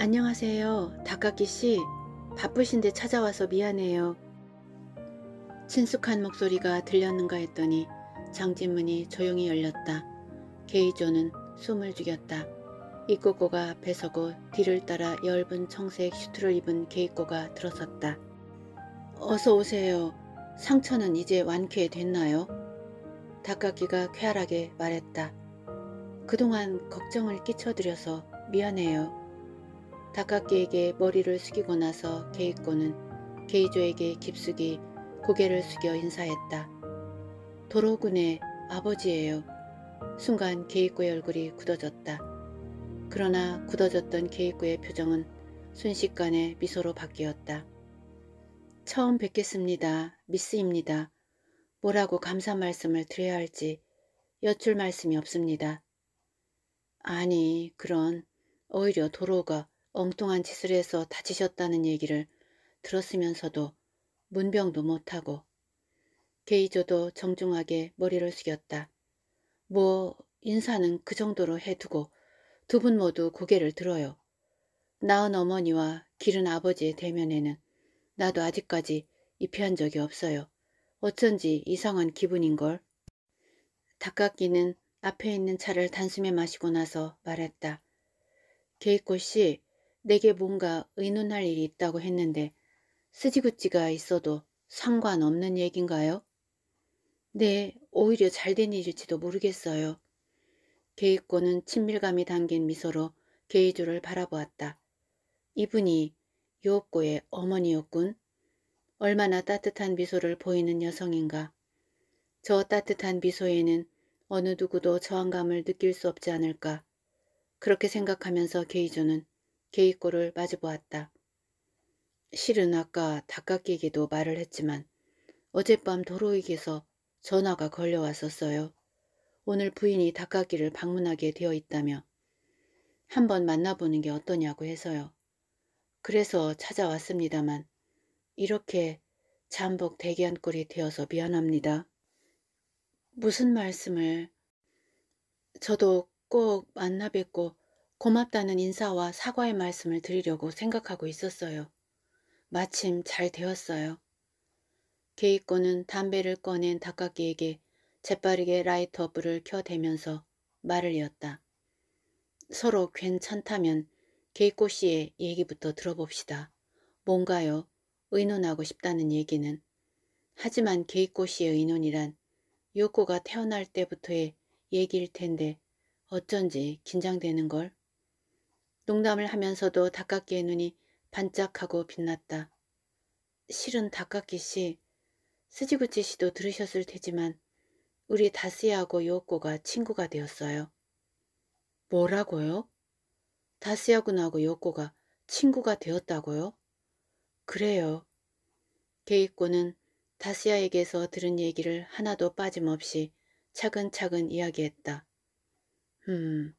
안녕하세요. 닭가기 씨. 바쁘신데 찾아와서 미안해요. 친숙한 목소리가 들렸는가 했더니 장진문이 조용히 열렸다. 게이조는 숨을 죽였다. 이꼬꼬가 앞에 서고 뒤를 따라 엷은 청색 슈트를 입은 게이꼬가 들어섰다. 어서 오세요. 상처는 이제 완쾌됐나요? 닭가기가 쾌활하게 말했다. 그동안 걱정을 끼쳐드려서 미안해요. 다카키에게 머리를 숙이고 나서 게이코는 게이조에게 깊숙이 고개를 숙여 인사했다. 도로군의 아버지예요. 순간 게이코의 얼굴이 굳어졌다. 그러나 굳어졌던 게이코의 표정은 순식간에 미소로 바뀌었다. 처음 뵙겠습니다. 미스입니다. 뭐라고 감사 말씀을 드려야 할지 여쭐 말씀이 없습니다. 아니, 그런 오히려 도로가 엉뚱한 짓을 해서 다치셨다는 얘기를 들었으면서도 문병도 못하고 게이조도 정중하게 머리를 숙였다. 뭐 인사는 그 정도로 해두고 두 분 모두 고개를 들어요. 낳은 어머니와 기른 아버지의 대면에는 나도 아직까지 입회한 적이 없어요. 어쩐지 이상한 기분인걸. 닭깎기는 앞에 있는 차를 단숨에 마시고 나서 말했다. 게이꼬 씨, 내게 뭔가 의논할 일이 있다고 했는데 쓰지구찌가 있어도 상관없는 얘긴가요? 네, 오히려 잘된 일일지도 모르겠어요. 게이코는 친밀감이 담긴 미소로 게이주를 바라보았다. 이분이 요업의 어머니였군. 얼마나 따뜻한 미소를 보이는 여성인가. 저 따뜻한 미소에는 어느 누구도 저항감을 느낄 수 없지 않을까. 그렇게 생각하면서 게이조는 게이꼬를 마주보았다. 실은 아까 닭깎이기도 말을 했지만 어젯밤 도로에게서 전화가 걸려왔었어요. 오늘 부인이 닭가기를 방문하게 되어 있다며 한번 만나보는 게 어떠냐고 해서요. 그래서 찾아왔습니다만 이렇게 잠복 대기한 꼴이 되어서 미안합니다. 무슨 말씀을 저도 꼭 만나 뵙고 고맙다는 인사와 사과의 말씀을 드리려고 생각하고 있었어요. 마침 잘 되었어요. 게이코는 담배를 꺼낸 닭깍기에게 재빠르게 라이터 불을 켜대면서 말을 이었다. 서로 괜찮다면 게이코 씨의 얘기부터 들어봅시다. 뭔가요? 의논하고 싶다는 얘기는. 하지만 게이코 씨의 의논이란 요코가 태어날 때부터의 얘기일 텐데 어쩐지 긴장되는 걸. 농담을 하면서도 닭깎이의 눈이 반짝하고 빛났다. 실은 닭깎이 씨, 스지구치 씨도 들으셨을 테지만 우리 다스야하고 요코가 친구가 되었어요. 뭐라고요? 다스야군하고 요코가 친구가 되었다고요? 그래요. 게이코는 다스야에게서 들은 얘기를 하나도 빠짐없이 차근차근 이야기했다. 음,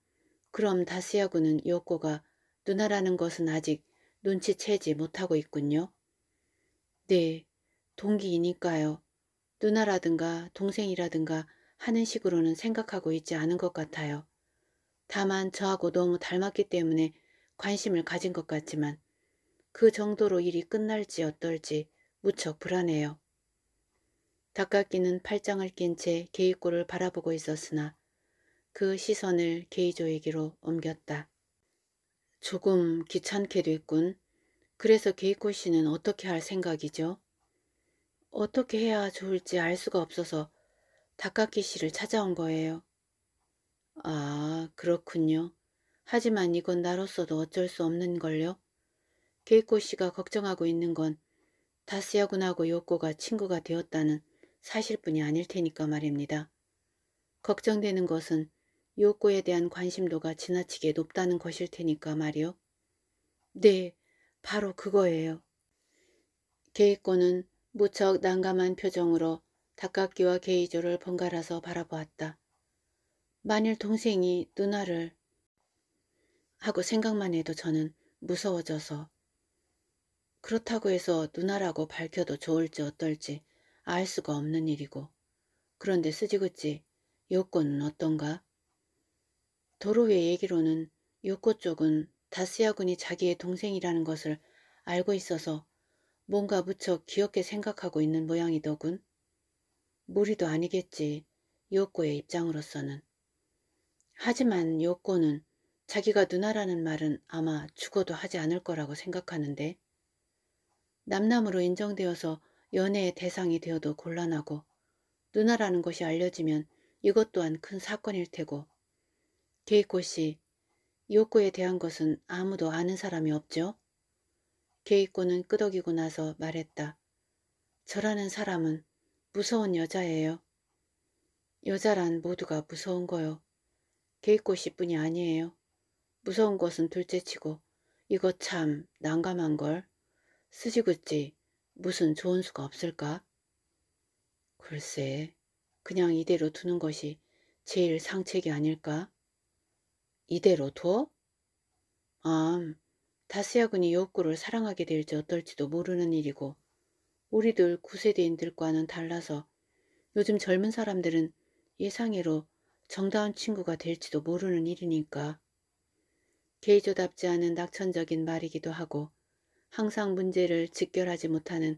그럼 다스야구는 요코가 누나라는 것은 아직 눈치채지 못하고 있군요. 네, 동기이니까요. 누나라든가 동생이라든가 하는 식으로는 생각하고 있지 않은 것 같아요. 다만 저하고 너무 닮았기 때문에 관심을 가진 것 같지만 그 정도로 일이 끝날지 어떨지 무척 불안해요. 닭깎이는 팔짱을 낀 채개이구를 바라보고 있었으나 그 시선을 게이조에게로 옮겼다. 조금 귀찮게 됐군. 그래서 게이코 씨는 어떻게 할 생각이죠? 어떻게 해야 좋을지 알 수가 없어서 다카키 씨를 찾아온 거예요. 아 그렇군요. 하지만 이건 나로서도 어쩔 수 없는걸요. 게이코 씨가 걱정하고 있는 건 다스야군하고 요코가 친구가 되었다는 사실뿐이 아닐 테니까 말입니다. 걱정되는 것은 요코에 대한 관심도가 지나치게 높다는 것일 테니까 말이요. 네, 바로 그거예요. 게이코는 무척 난감한 표정으로 닭깍기와 게이조를 번갈아서 바라보았다. 만일 동생이 누나를 하고 생각만 해도 저는 무서워져서 그렇다고 해서 누나라고 밝혀도 좋을지 어떨지 알 수가 없는 일이고 그런데 쓰지그지 요건은 어떤가? 도로의 얘기로는 요코 쪽은 다스야군이 자기의 동생이라는 것을 알고 있어서 뭔가 무척 귀엽게 생각하고 있는 모양이더군. 무리도 아니겠지 요코의 입장으로서는. 하지만 요코는 자기가 누나라는 말은 아마 죽어도 하지 않을 거라고 생각하는데 남남으로 인정되어서 연애의 대상이 되어도 곤란하고 누나라는 것이 알려지면 이것 또한 큰 사건일 테고 게이코 씨, 요코에 대한 것은 아무도 아는 사람이 없죠? 게이코는 끄덕이고 나서 말했다. 저라는 사람은 무서운 여자예요. 여자란 모두가 무서운 거요. 게이코 씨뿐이 아니에요. 무서운 것은 둘째치고 이거 참 난감한 걸. 쓰지구찌 무슨 좋은 수가 없을까? 글쎄, 그냥 이대로 두는 것이 제일 상책이 아닐까? 이대로 둬? 암, 다스야 군이 여구를 사랑하게 될지 어떨지도 모르는 일이고 우리들 구세대인들과는 달라서 요즘 젊은 사람들은 예상외로 정다운 친구가 될지도 모르는 일이니까. 개이저답지 않은 낙천적인 말이기도 하고 항상 문제를 직결하지 못하는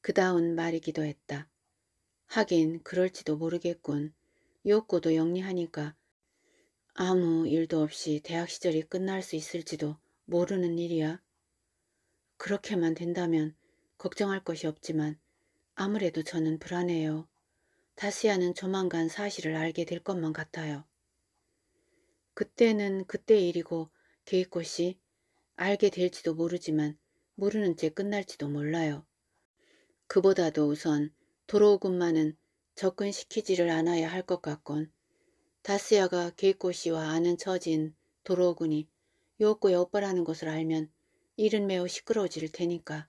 그다운 말이기도 했다. 하긴 그럴지도 모르겠군. 요코도 영리하니까 아무 일도 없이 대학 시절이 끝날 수 있을지도 모르는 일이야. 그렇게만 된다면 걱정할 것이 없지만 아무래도 저는 불안해요. 다시야는 조만간 사실을 알게 될 것만 같아요. 그때는 그때 일이고 계획꽃이 알게 될지도 모르지만 모르는 채 끝날지도 몰라요. 그보다도 우선 도로우군만은 접근시키지를 않아야 할 것 같건 다스야가 길고씨와 아는 처진 도로군이 요꼬고의 오빠라는 것을 알면 일은 매우 시끄러워질 테니까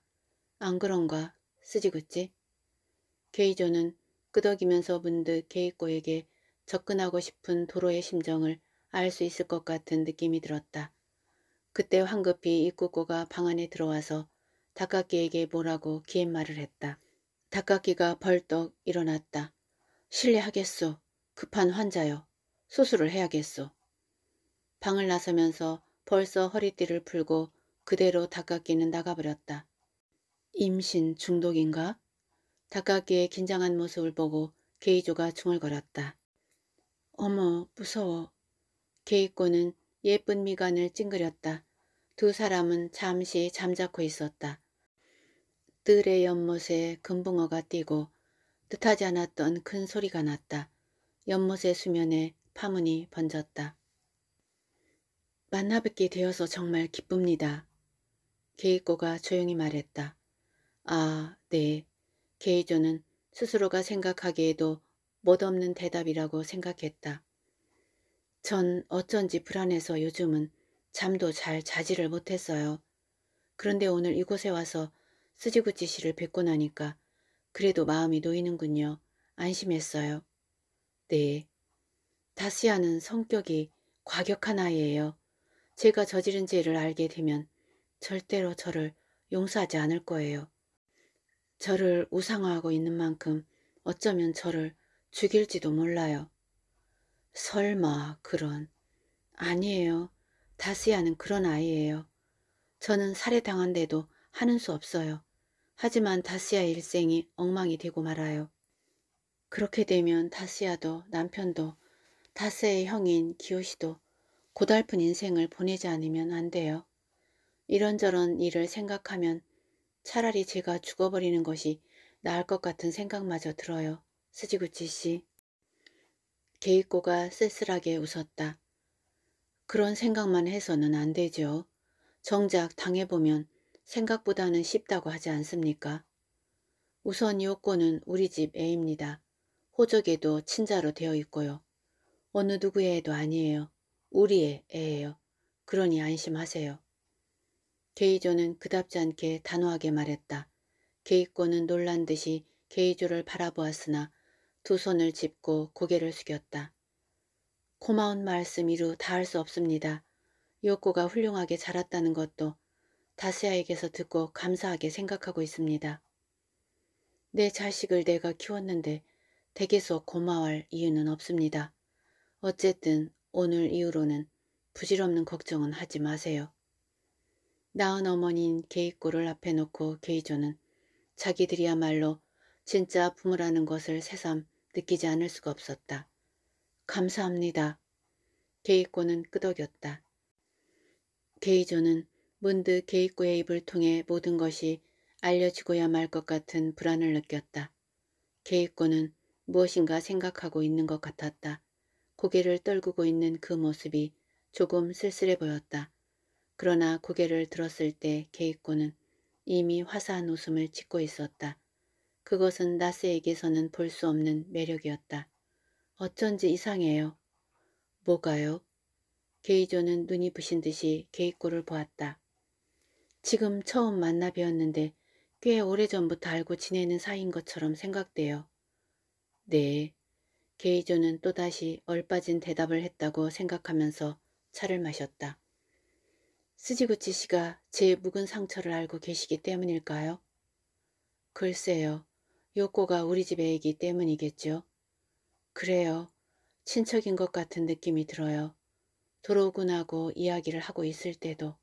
안 그런가 쓰지그지 게이조는 끄덕이면서 문득 게이꼬에게 접근하고 싶은 도로의 심정을 알 수 있을 것 같은 느낌이 들었다. 그때 황급히 입구고가 방 안에 들어와서 닭깎이에게 뭐라고 기엠말을 했다. 닭깎이가 벌떡 일어났다. 실례하겠소. 급한 환자요. 수술을 해야겠소. 방을 나서면서 벌써 허리띠를 풀고 그대로 닭깎기는 나가버렸다. 임신 중독인가? 닭깎기의 긴장한 모습을 보고 게이조가 중얼거렸다. 어머 무서워. 게이꼬는 예쁜 미간을 찡그렸다. 두 사람은 잠시 잠자코 있었다. 뜰의 연못에 금붕어가 뛰고 뜻하지 않았던 큰 소리가 났다. 연못의 수면에 파문이 번졌다. 만나 뵙게 되어서 정말 기쁩니다. 게이꼬가 조용히 말했다. 아, 네. 게이조는 스스로가 생각하기에도 못없는 대답이라고 생각했다. 전 어쩐지 불안해서 요즘은 잠도 잘 자지를 못했어요. 그런데 오늘 이곳에 와서 스지구치 씨를 뵙고 나니까 그래도 마음이 놓이는군요. 안심했어요. 네, 다시아는 성격이 과격한 아이예요. 제가 저지른 죄를 알게 되면 절대로 저를 용서하지 않을 거예요. 저를 우상화하고 있는 만큼 어쩌면 저를 죽일지도 몰라요. 설마 그런... 아니에요. 다시아는 그런 아이예요. 저는 살해당한데도 하는 수 없어요. 하지만 다시아 일생이 엉망이 되고 말아요. 그렇게 되면 다시아도 남편도 다스의 형인 기요시도 고달픈 인생을 보내지 않으면 안 돼요. 이런저런 일을 생각하면 차라리 제가 죽어버리는 것이 나을 것 같은 생각마저 들어요. 스지구치 씨. 게이꼬가 쓸쓸하게 웃었다. 그런 생각만 해서는 안 되죠. 정작 당해보면 생각보다는 쉽다고 하지 않습니까? 우선 요건은 우리 집 애입니다. 호적에도 친자로 되어 있고요. 어느 누구의 애도 아니에요. 우리의 애예요. 그러니 안심하세요. 게이조는 그답지 않게 단호하게 말했다. 게이꼬는 놀란 듯이 게이조를 바라보았으나 두 손을 짚고 고개를 숙였다. 고마운 말씀 이루 다 할 수 없습니다. 요코가 훌륭하게 자랐다는 것도 다스야에게서 듣고 감사하게 생각하고 있습니다. 내 자식을 내가 키웠는데 댁에서 고마워할 이유는 없습니다. 어쨌든 오늘 이후로는 부질없는 걱정은 하지 마세요. 나은 어머니인 게이꼬를 앞에 놓고 게이조는 자기들이야말로 진짜 부모라는 것을 새삼 느끼지 않을 수가 없었다. 감사합니다. 게이꼬는 끄덕였다. 게이조는 문득 게이꼬의 입을 통해 모든 것이 알려지고야 말 것 같은 불안을 느꼈다. 게이꼬는 무엇인가 생각하고 있는 것 같았다. 고개를 떨구고 있는 그 모습이 조금 쓸쓸해 보였다. 그러나 고개를 들었을 때 게이코는 이미 화사한 웃음을 짓고 있었다. 그것은 나스에게서는 볼 수 없는 매력이었다. 어쩐지 이상해요. 뭐가요? 게이조는 눈이 부신 듯이 게이코를 보았다. 지금 처음 만나 뵈었는데 꽤 오래전부터 알고 지내는 사이인 것처럼 생각돼요. 네, 게이조는 또다시 얼빠진 대답을 했다고 생각하면서 차를 마셨다. 스지구치 씨가 제 묵은 상처를 알고 계시기 때문일까요? 글쎄요. 요코가 우리 집 애이기 때문이겠죠. 그래요. 친척인 것 같은 느낌이 들어요. 도로군하고 이야기를 하고 있을 때도.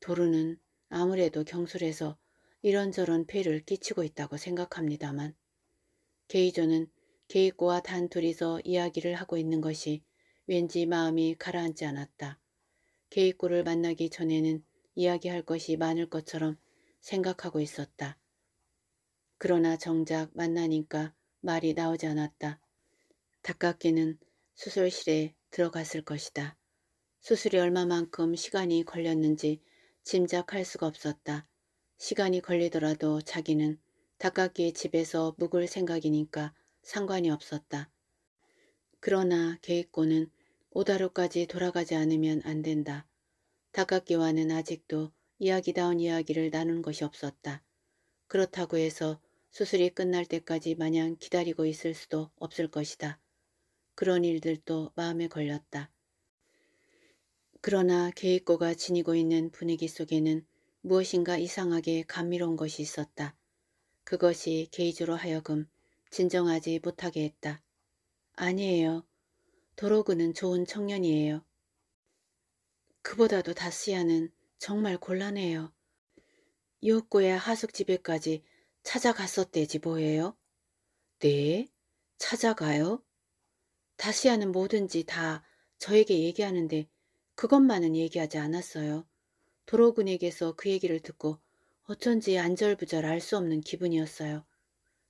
도루는 아무래도 경솔해서 이런저런 폐를 끼치고 있다고 생각합니다만 게이조는 케이코와 단 둘이서 이야기를 하고 있는 것이 왠지 마음이 가라앉지 않았다. 케이코를 만나기 전에는 이야기할 것이 많을 것처럼 생각하고 있었다. 그러나 정작 만나니까 말이 나오지 않았다. 닭깎이는 수술실에 들어갔을 것이다. 수술이 얼마만큼 시간이 걸렸는지 짐작할 수가 없었다. 시간이 걸리더라도 자기는 닭깎이의 집에서 묵을 생각이니까 상관이 없었다. 그러나 계획고는 오다로까지 돌아가지 않으면 안 된다. 다각기와는 아직도 이야기다운 이야기를 나눈 것이 없었다. 그렇다고 해서 수술이 끝날 때까지 마냥 기다리고 있을 수도 없을 것이다. 그런 일들도 마음에 걸렸다. 그러나 계획고가 지니고 있는 분위기 속에는 무엇인가 이상하게 감미로운 것이 있었다. 그것이 게이조로 하여금 진정하지 못하게 했다. 아니에요. 도로그는 좋은 청년이에요. 그보다도 다스야는 정말 곤란해요. 요코의 하숙집에까지 찾아갔었대지 뭐예요? 네? 찾아가요? 다시야는 뭐든지 다 저에게 얘기하는데 그것만은 얘기하지 않았어요. 도로군에게서 그 얘기를 듣고 어쩐지 안절부절 알 수 없는 기분이었어요.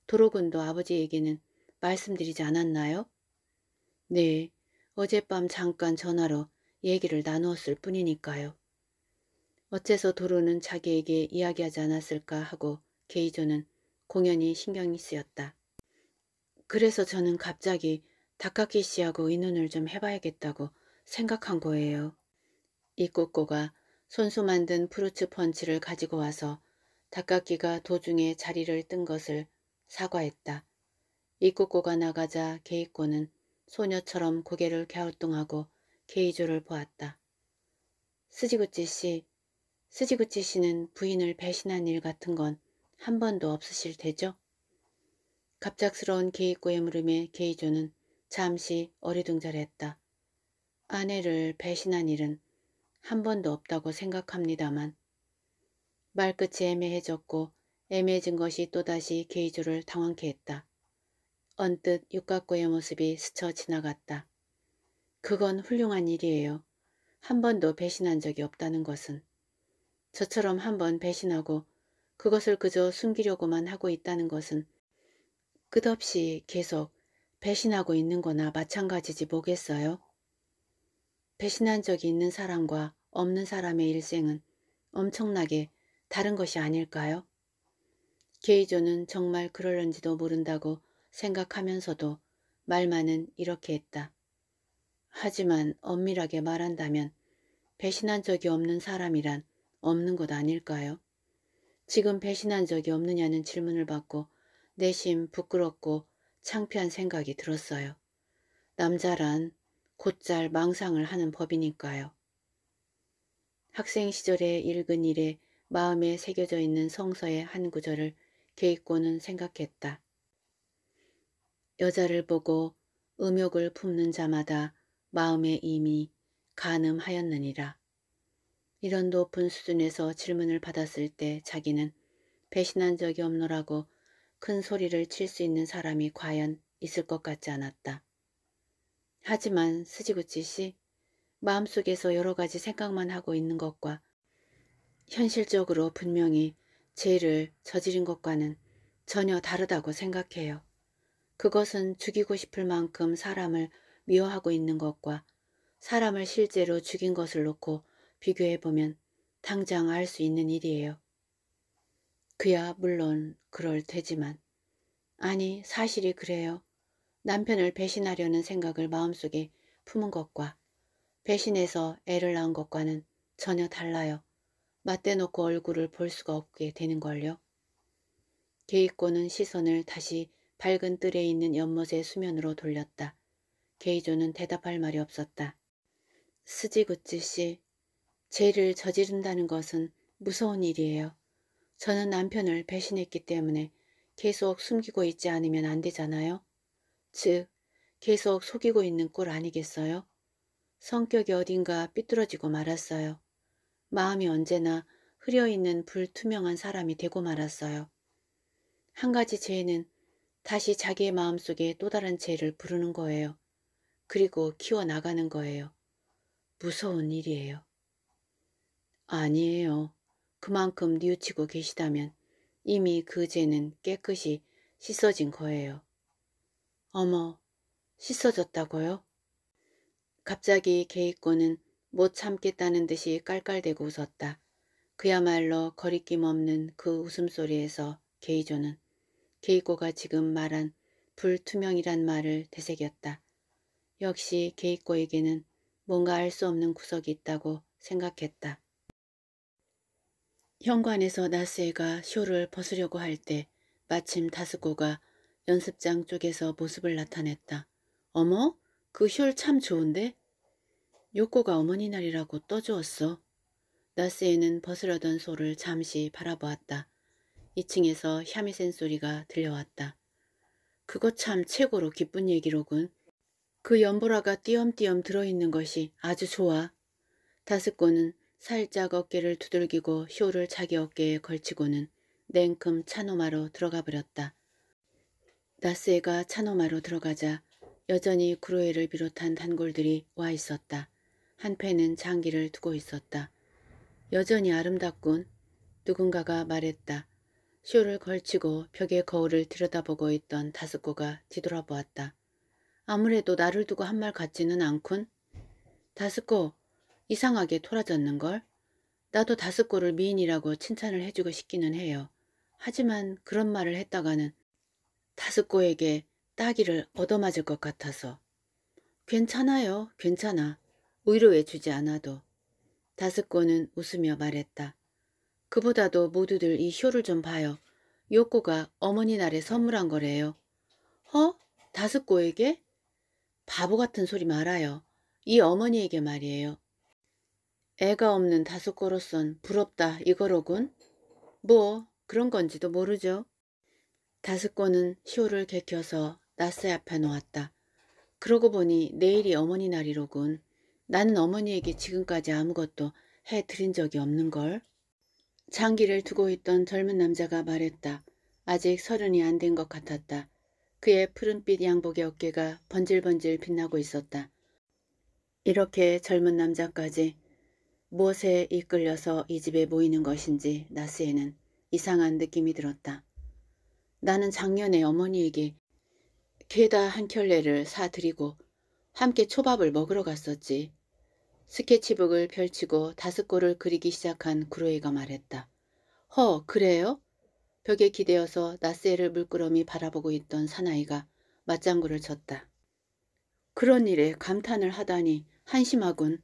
도로군도 아버지에게는 말씀드리지 않았나요? 네, 어젯밤 잠깐 전화로 얘기를 나누었을 뿐이니까요. 어째서 도로는 자기에게 이야기하지 않았을까 하고 게이조는 공연히 신경이 쓰였다. 그래서 저는 갑자기 다카키 씨하고 의논을 좀 해봐야겠다고 생각한 거예요. 이꼬꼬가 손수 만든 프루츠 펀치를 가지고 와서 다카키가 도중에 자리를 뜬 것을 사과했다. 입국고가 나가자 게이꼬는 소녀처럼 고개를 갸우뚱하고 게이조를 보았다. 스지구찌 씨, 스지구찌 씨는 부인을 배신한 일 같은 건 한 번도 없으실 테죠? 갑작스러운 게이꼬의 물음에 게이조는 잠시 어리둥절했다. 아내를 배신한 일은 한 번도 없다고 생각합니다만 말끝이 애매해졌고 애매해진 것이 또다시 게이조를 당황케 했다. 언뜻 육각고의 모습이 스쳐 지나갔다. 그건 훌륭한 일이에요. 한 번도 배신한 적이 없다는 것은. 저처럼 한 번 배신하고 그것을 그저 숨기려고만 하고 있다는 것은 끝없이 계속 배신하고 있는 거나 마찬가지지 뭐겠어요? 배신한 적이 있는 사람과 없는 사람의 일생은 엄청나게 다른 것이 아닐까요? 케이조는 정말 그럴런지도 모른다고 생각하면서도 말만은 이렇게 했다. 하지만 엄밀하게 말한다면 배신한 적이 없는 사람이란 없는 것 아닐까요? 지금 배신한 적이 없느냐는 질문을 받고 내심 부끄럽고 창피한 생각이 들었어요. 남자란 곧잘 망상을 하는 법이니까요. 학생 시절에 읽은 일에 마음에 새겨져 있는 성서의 한 구절을 케이코는 생각했다. 여자를 보고 음욕을 품는 자마다 마음에 이미 가늠하였느니라. 이런 높은 수준에서 질문을 받았을 때 자기는 배신한 적이 없노라고 큰 소리를 칠 수 있는 사람이 과연 있을 것 같지 않았다. 하지만 스지구치 씨, 마음속에서 여러 가지 생각만 하고 있는 것과 현실적으로 분명히 죄를 저지른 것과는 전혀 다르다고 생각해요. 그것은 죽이고 싶을 만큼 사람을 미워하고 있는 것과 사람을 실제로 죽인 것을 놓고 비교해보면 당장 알 수 있는 일이에요. 그야 물론 그럴 테지만 아니 사실이 그래요. 남편을 배신하려는 생각을 마음속에 품은 것과 배신해서 애를 낳은 것과는 전혀 달라요. 맞대놓고 얼굴을 볼 수가 없게 되는걸요. 게이코는 시선을 다시 밝은 뜰에 있는 연못의 수면으로 돌렸다. 게이조는 대답할 말이 없었다. 스지구찌 씨, 죄를 저지른다는 것은 무서운 일이에요. 저는 남편을 배신했기 때문에 계속 숨기고 있지 않으면 안 되잖아요. 즉, 계속 속이고 있는 꼴 아니겠어요? 성격이 어딘가 삐뚤어지고 말았어요. 마음이 언제나 흐려있는 불투명한 사람이 되고 말았어요. 한 가지 죄는 다시 자기의 마음속에 또 다른 죄를 부르는 거예요. 그리고 키워나가는 거예요. 무서운 일이에요. 아니에요. 그만큼 뉘우치고 계시다면 이미 그 죄는 깨끗이 씻어진 거예요. 어머, 씻어졌다고요? 갑자기 게이코는 못 참겠다는 듯이 깔깔대고 웃었다. 그야말로 거리낌 없는 그 웃음소리에서 게이조는 게이꼬가 지금 말한 불투명이란 말을 되새겼다. 역시 게이꼬에게는 뭔가 알 수 없는 구석이 있다고 생각했다. 현관에서 나스에가 쇼를 벗으려고 할 때 마침 다스고가 연습장 쪽에서 모습을 나타냈다. 어머? 그 쇼 참 좋은데? 요코가 어머니 날이라고 떠주었어. 나스에는 벗으려던 소를 잠시 바라보았다. 2층에서 샤미센 소리가 들려왔다. 그거 참 최고로 기쁜 얘기로군. 그 연보라가 띄엄띄엄 들어있는 것이 아주 좋아. 다스코는 살짝 어깨를 두들기고 쇼를 자기 어깨에 걸치고는 냉큼 차노마로 들어가 버렸다. 나스에가 차노마로 들어가자 여전히 구로에를 비롯한 단골들이 와 있었다. 한 패는 장기를 두고 있었다. 여전히 아름답군. 누군가가 말했다. 쇼를 걸치고 벽에 거울을 들여다보고 있던 다스코가 뒤돌아보았다. 아무래도 나를 두고 한 말 같지는 않군. 다스코, 이상하게 토라졌는걸? 나도 다스코를 미인이라고 칭찬을 해주고 싶기는 해요. 하지만 그런 말을 했다가는 다스코에게 따기를 얻어맞을 것 같아서. 괜찮아요, 괜찮아. 위로해주지 않아도. 다섯코은 웃으며 말했다. 그보다도 모두들 이쇼를좀 봐요. 요코가 어머니 날에 선물한 거래요. 허? 어? 다섯코에게 바보 같은 소리 말아요. 이 어머니에게 말이에요. 애가 없는 다스코로선 부럽다 이거로군. 뭐 그런 건지도 모르죠. 다섯코는 쇼를 개켜서 나스 앞에 놓았다. 그러고 보니 내일이 어머니 날이로군. 나는 어머니에게 지금까지 아무것도 해드린 적이 없는걸. 장기를 두고 있던 젊은 남자가 말했다. 아직 서른이 안 된 것 같았다. 그의 푸른빛 양복의 어깨가 번질번질 빛나고 있었다. 이렇게 젊은 남자까지 무엇에 이끌려서 이 집에 모이는 것인지 나스에는 이상한 느낌이 들었다. 나는 작년에 어머니에게 게다 한 켤레를 사드리고 함께 초밥을 먹으러 갔었지. 스케치북을 펼치고 다섯 골을 그리기 시작한 구로이가 말했다. 허, 그래요? 벽에 기대어서 나세를 물끄러미 바라보고 있던 사나이가 맞장구를 쳤다. 그런 일에 감탄을 하다니 한심하군.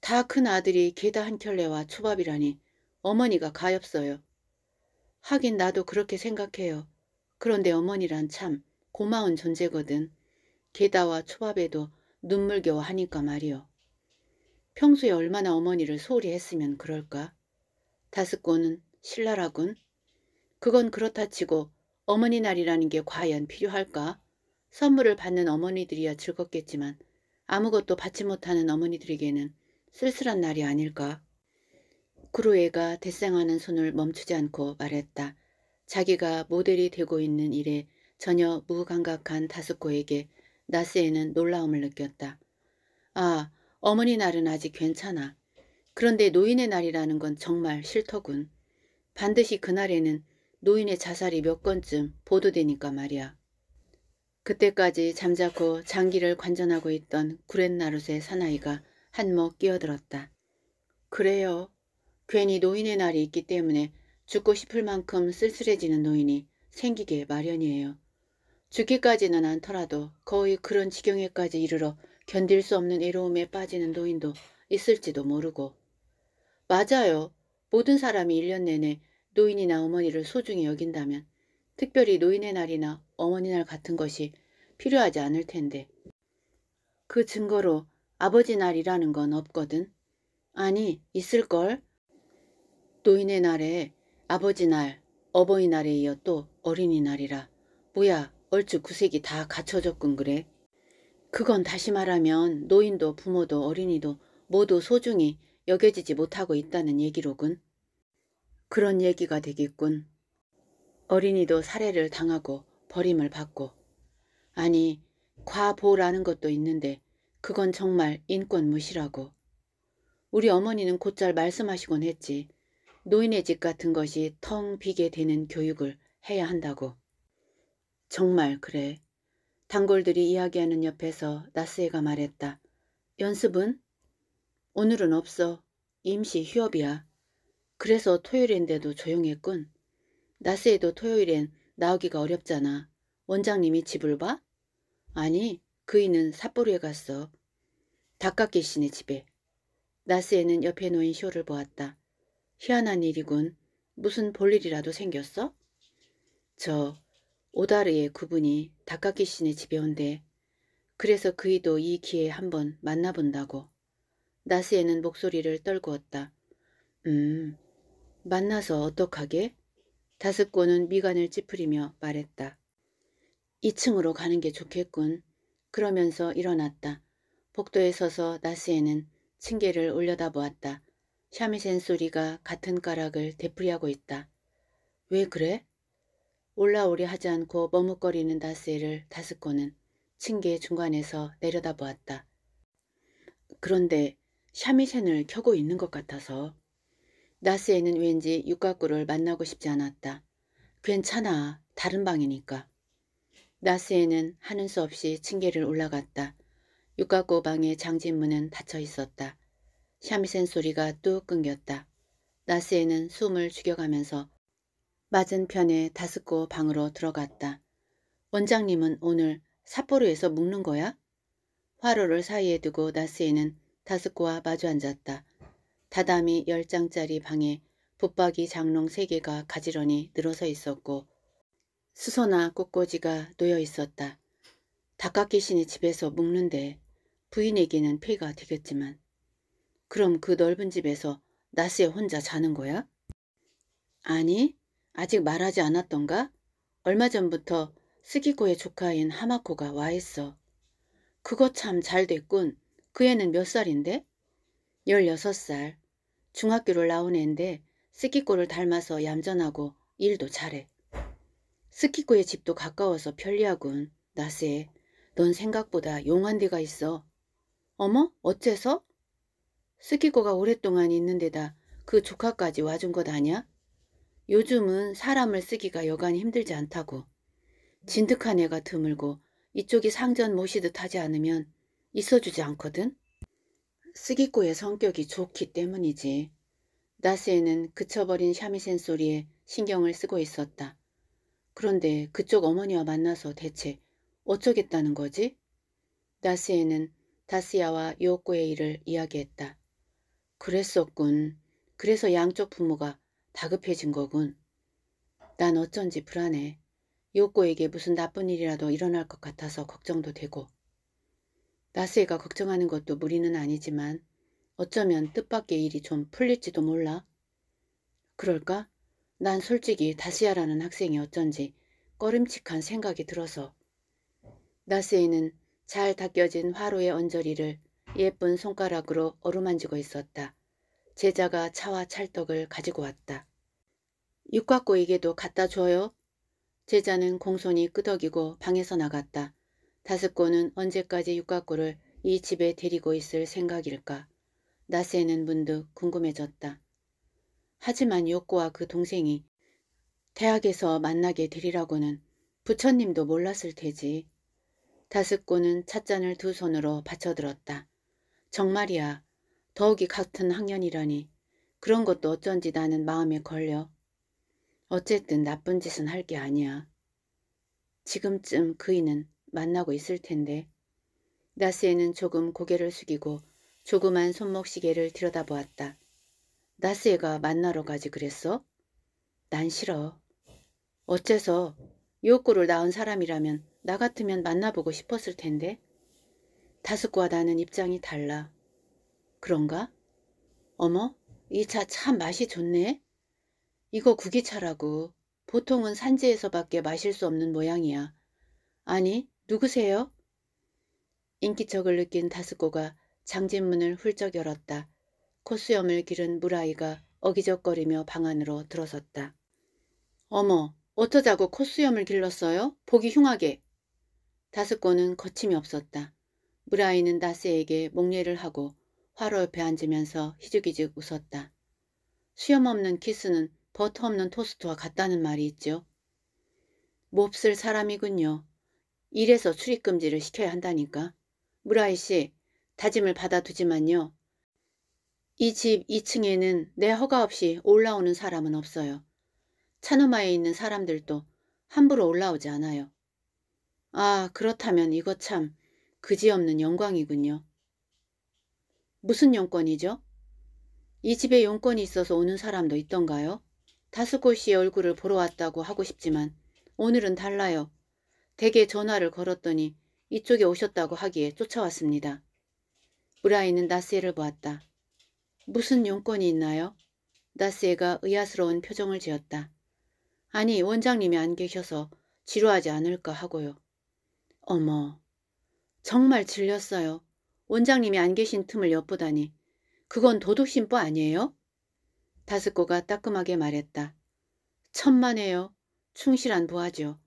다 큰 아들이 게다 한 켤레와 초밥이라니 어머니가 가엾어요. 하긴 나도 그렇게 생각해요. 그런데 어머니란 참 고마운 존재거든. 게다와 초밥에도 눈물겨워 하니까 말이요. 평소에 얼마나 어머니를 소홀히 했으면 그럴까? 다스꼬는 신랄하군. 그건 그렇다 치고 어머니 날이라는 게 과연 필요할까? 선물을 받는 어머니들이야 즐겁겠지만 아무것도 받지 못하는 어머니들에게는 쓸쓸한 날이 아닐까? 구로애가 대상하는 손을 멈추지 않고 말했다. 자기가 모델이 되고 있는 일에 전혀 무감각한 다스코에게 나스에는 놀라움을 느꼈다. 아, 어머니 날은 아직 괜찮아. 그런데 노인의 날이라는 건 정말 싫더군. 반드시 그날에는 노인의 자살이 몇 건쯤 보도되니까 말이야. 그때까지 잠자코 장기를 관전하고 있던 구렛나룻의 사나이가 한몫 끼어들었다. 그래요. 괜히 노인의 날이 있기 때문에 죽고 싶을 만큼 쓸쓸해지는 노인이 생기게 마련이에요. 죽기까지는 않더라도 거의 그런 지경에까지 이르러 견딜 수 없는 외로움에 빠지는 노인도 있을지도 모르고 맞아요. 모든 사람이 1년 내내 노인이나 어머니를 소중히 여긴다면 특별히 노인의 날이나 어머니 날 같은 것이 필요하지 않을 텐데 그 증거로 아버지 날이라는 건 없거든. 아니 있을걸? 노인의 날에 아버지 날, 어버이날에 이어 또 어린이날이라 뭐야 얼추 구색이 다 갖춰졌군 그래. 그건 다시 말하면 노인도 부모도 어린이도 모두 소중히 여겨지지 못하고 있다는 얘기로군. 그런 얘기가 되겠군. 어린이도 살해를 당하고 버림을 받고 아니 과보라는 것도 있는데 그건 정말 인권 무시라고. 우리 어머니는 곧잘 말씀하시곤 했지. 노인의 집 같은 것이 텅 비게 되는 교육을 해야 한다고. 정말 그래. 단골들이 이야기하는 옆에서 나스에가 말했다. 연습은? 오늘은 없어. 임시 휴업이야. 그래서 토요일인데도 조용했군. 나스에도 토요일엔 나오기가 어렵잖아. 원장님이 집을 봐? 아니, 그이는 삿포로에 갔어. 닭깎이 시네 집에. 나스에는 옆에 놓인 쇼를 보았다. 희한한 일이군. 무슨 볼일이라도 생겼어? 저 오다르의 구분이 다카키 씨네 집에 온대. 그래서 그이도 이 기회에 한번 만나본다고. 나스에는 목소리를 떨구었다. 음, 만나서 어떡하게? 다섯코은 미간을 찌푸리며 말했다. 2층으로 가는 게 좋겠군. 그러면서 일어났다. 복도에 서서 나스에는 층계를 올려다보았다. 샤미센 소리가 같은 가락을 되풀이하고 있다. 왜 그래? 올라오려 하지 않고 머뭇거리는 다스이를 다스코는 층계 중간에서 내려다보았다. 그런데 샤미센을 켜고 있는 것 같아서 나스에는 왠지 육각구를 만나고 싶지 않았다. 괜찮아. 다른 방이니까. 나스에는 하는 수 없이 층계를 올라갔다. 육각구 방의 장진문은 닫혀 있었다. 샤미센 소리가 뚝 끊겼다. 나스에는 숨을 죽여가면서 맞은편에 다스코 방으로 들어갔다. 원장님은 오늘 삿포로에서 묵는 거야? 화로를 사이에 두고 나스에는 다스코와 마주 앉았다. 다다미 열장짜리 방에 붙박이 장롱 세개가 가지런히 늘어서 있었고 수소나 꽃꽂이가 놓여 있었다. 다카키신의 집에서 묵는데 부인에게는 폐가 되겠지만 그럼 그 넓은 집에서 나스에 혼자 자는 거야? 아니 아직 말하지 않았던가? 얼마 전부터 스기코의 조카인 하마코가 와있어. 그거 참 잘 됐군. 그 애는 몇 살인데? 16살. 중학교를 나온 애인데 스키코를 닮아서 얌전하고 일도 잘해. 스키코의 집도 가까워서 편리하군. 나세, 넌 생각보다 용한 데가 있어. 어머? 어째서? 스키코가 오랫동안 있는 데다 그 조카까지 와준 것 아냐? 요즘은 사람을 쓰기가 여간 힘들지 않다고. 진득한 애가 드물고 이쪽이 상전 모시듯 하지 않으면 있어주지 않거든. 쓰기꼬의 성격이 좋기 때문이지. 나스에는 그쳐버린 샤미센 소리에 신경을 쓰고 있었다. 그런데 그쪽 어머니와 만나서 대체 어쩌겠다는 거지? 나스에는 다스야와 요꼬의 일을 이야기했다. 그랬었군. 그래서 양쪽 부모가 다급해진 거군. 난 어쩐지 불안해. 요꼬에게 무슨 나쁜 일이라도 일어날 것 같아서 걱정도 되고. 나스이가 걱정하는 것도 무리는 아니지만 어쩌면 뜻밖의 일이 좀 풀릴지도 몰라. 그럴까? 난 솔직히 다시야라는 학생이 어쩐지 꺼림칙한 생각이 들어서. 나스이는 잘 닦여진 화로의 언저리를 예쁜 손가락으로 어루만지고 있었다. 제자가 차와 찰떡을 가지고 왔다. 육각고에게도 갖다 줘요. 제자는 공손히 끄덕이고 방에서 나갔다. 다섯고는 언제까지 육각고를 이 집에 데리고 있을 생각일까. 나세는 문득 궁금해졌다. 하지만 욕구와 그 동생이 대학에서 만나게 되리라고는 부처님도 몰랐을 테지. 다섯꼬는 찻잔을 두 손으로 받쳐들었다. 정말이야 더욱이 같은 학년이라니 그런 것도 어쩐지 나는 마음에 걸려. 어쨌든 나쁜 짓은 할 게 아니야. 지금쯤 그이는 만나고 있을 텐데. 나스에는 조금 고개를 숙이고 조그만 손목시계를 들여다보았다. 나스에가 만나러 가지 그랬어? 난 싫어. 어째서 요코를 낳은 사람이라면 나 같으면 만나보고 싶었을 텐데. 다스과 나는 입장이 달라. 그런가? 어머, 이 차 참 맛이 좋네. 이거 구기차라고. 보통은 산지에서밖에 마실 수 없는 모양이야. 아니, 누구세요? 인기척을 느낀 다스코가 장진문을 훌쩍 열었다. 코수염을 기른 무라이가 어기적거리며 방 안으로 들어섰다. 어머, 어쩌자고 코수염을 길렀어요? 보기 흉하게. 다스코는 거침이 없었다. 무라이는 나스에게 목례를 하고 화로 옆에 앉으면서 희죽희죽 웃었다. 수염 없는 키스는 버터 없는 토스트와 같다는 말이 있죠. 몹쓸 사람이군요. 이래서 출입금지를 시켜야 한다니까. 무라이 씨, 다짐을 받아두지만요. 이 집 2층에는 내 허가 없이 올라오는 사람은 없어요. 차노마에 있는 사람들도 함부로 올라오지 않아요. 아, 그렇다면 이거 참 그지없는 영광이군요. 무슨 용건이죠? 이 집에 용건이 있어서 오는 사람도 있던가요? 다수골 씨의 얼굴을 보러 왔다고 하고 싶지만 오늘은 달라요. 댁에 전화를 걸었더니 이쪽에 오셨다고 하기에 쫓아왔습니다. 브라이는 나스에를 보았다. 무슨 용건이 있나요? 나스에가 의아스러운 표정을 지었다. 아니 원장님이 안 계셔서 지루하지 않을까 하고요. 어머 정말 질렸어요. 원장님이 안 계신 틈을 엿보다니 그건 도둑신보 아니에요? 다스코가 따끔하게 말했다. 천만에요. 충실한 보아죠.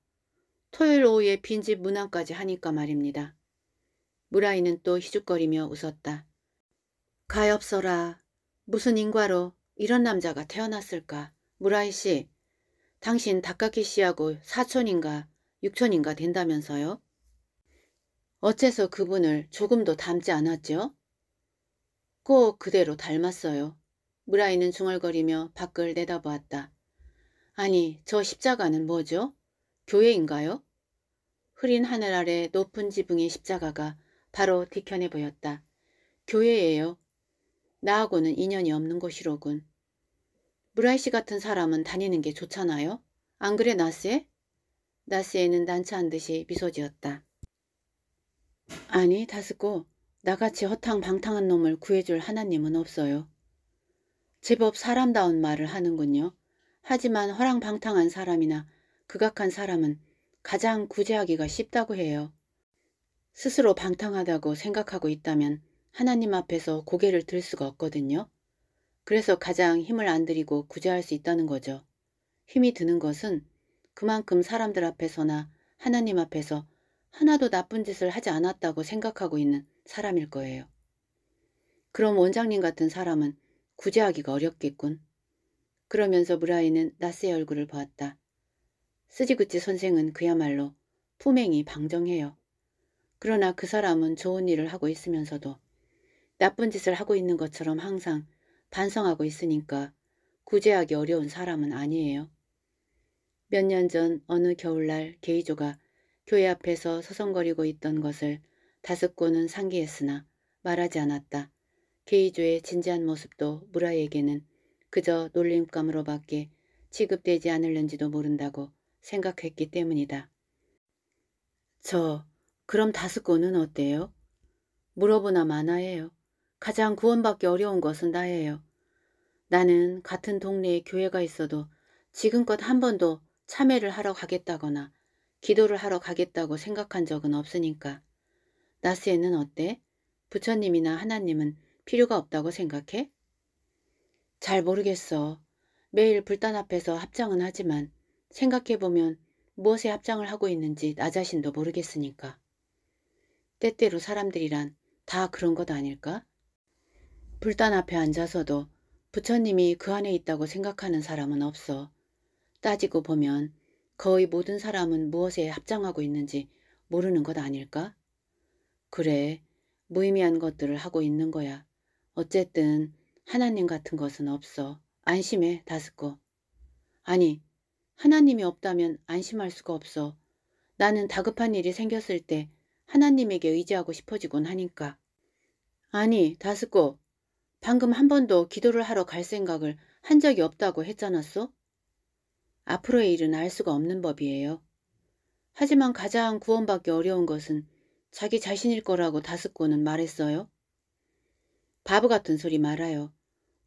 토요일 오후에 빈집 문안까지 하니까 말입니다. 무라이는 또 희죽거리며 웃었다. 가엾어라. 무슨 인과로 이런 남자가 태어났을까. 무라이 씨, 당신 다카키 씨하고 사촌인가 육촌인가 된다면서요? 어째서 그분을 조금도 닮지 않았죠? 꼭 그대로 닮았어요. 무라이는 중얼거리며 밖을 내다보았다. 아니, 저 십자가는 뭐죠? 교회인가요? 흐린 하늘 아래 높은 지붕의 십자가가 바로 뒤편에 보였다. 교회예요. 나하고는 인연이 없는 곳이로군. 무라이 씨 같은 사람은 다니는 게 좋잖아요? 안 그래, 나스에? 나스에는 난처한 듯이 미소 지었다. 아니 다스코 나같이 허탕방탕한 놈을 구해줄 하나님은 없어요. 제법 사람다운 말을 하는군요. 하지만 허랑방탕한 사람이나 극악한 사람은 가장 구제하기가 쉽다고 해요. 스스로 방탕하다고 생각하고 있다면 하나님 앞에서 고개를 들 수가 없거든요. 그래서 가장 힘을 안 들이고 구제할 수 있다는 거죠. 힘이 드는 것은 그만큼 사람들 앞에서나 하나님 앞에서 하나도 나쁜 짓을 하지 않았다고 생각하고 있는 사람일 거예요. 그럼 원장님 같은 사람은 구제하기가 어렵겠군. 그러면서 무라이는 나스의 얼굴을 보았다. 스지구치 선생은 그야말로 품행이 방정해요. 그러나 그 사람은 좋은 일을 하고 있으면서도 나쁜 짓을 하고 있는 것처럼 항상 반성하고 있으니까 구제하기 어려운 사람은 아니에요. 몇 년 전 어느 겨울날 게이조가 교회 앞에서 서성거리고 있던 것을 다섯코는 상기했으나 말하지 않았다. 케이조의 진지한 모습도 무라에게는 그저 놀림감으로밖에 취급되지 않을는지도 모른다고 생각했기 때문이다. 저 그럼 다섯코는 어때요? 물어보나 마나예요. 가장 구원받기 어려운 것은 나예요. 나는 같은 동네에 교회가 있어도 지금껏 한 번도 참회를 하러 가겠다거나 기도를 하러 가겠다고 생각한 적은 없으니까. 나스에는 어때? 부처님이나 하나님은 필요가 없다고 생각해? 잘 모르겠어. 매일 불단 앞에서 합장은 하지만 생각해보면 무엇에 합장을 하고 있는지 나 자신도 모르겠으니까. 때때로 사람들이란 다 그런 것 아닐까? 불단 앞에 앉아서도 부처님이 그 안에 있다고 생각하는 사람은 없어. 따지고 보면 거의 모든 사람은 무엇에 합장하고 있는지 모르는 것 아닐까? 그래, 무의미한 것들을 하고 있는 거야. 어쨌든 하나님 같은 것은 없어. 안심해, 다스코. 아니, 하나님이 없다면 안심할 수가 없어. 나는 다급한 일이 생겼을 때 하나님에게 의지하고 싶어지곤 하니까. 아니, 다스코. 방금 한 번도 기도를 하러 갈 생각을 한 적이 없다고 했잖았어? 앞으로의 일은 알 수가 없는 법이에요. 하지만 가장 구원받기 어려운 것은 자기 자신일 거라고 다스코는 말했어요. 바보 같은 소리 말아요.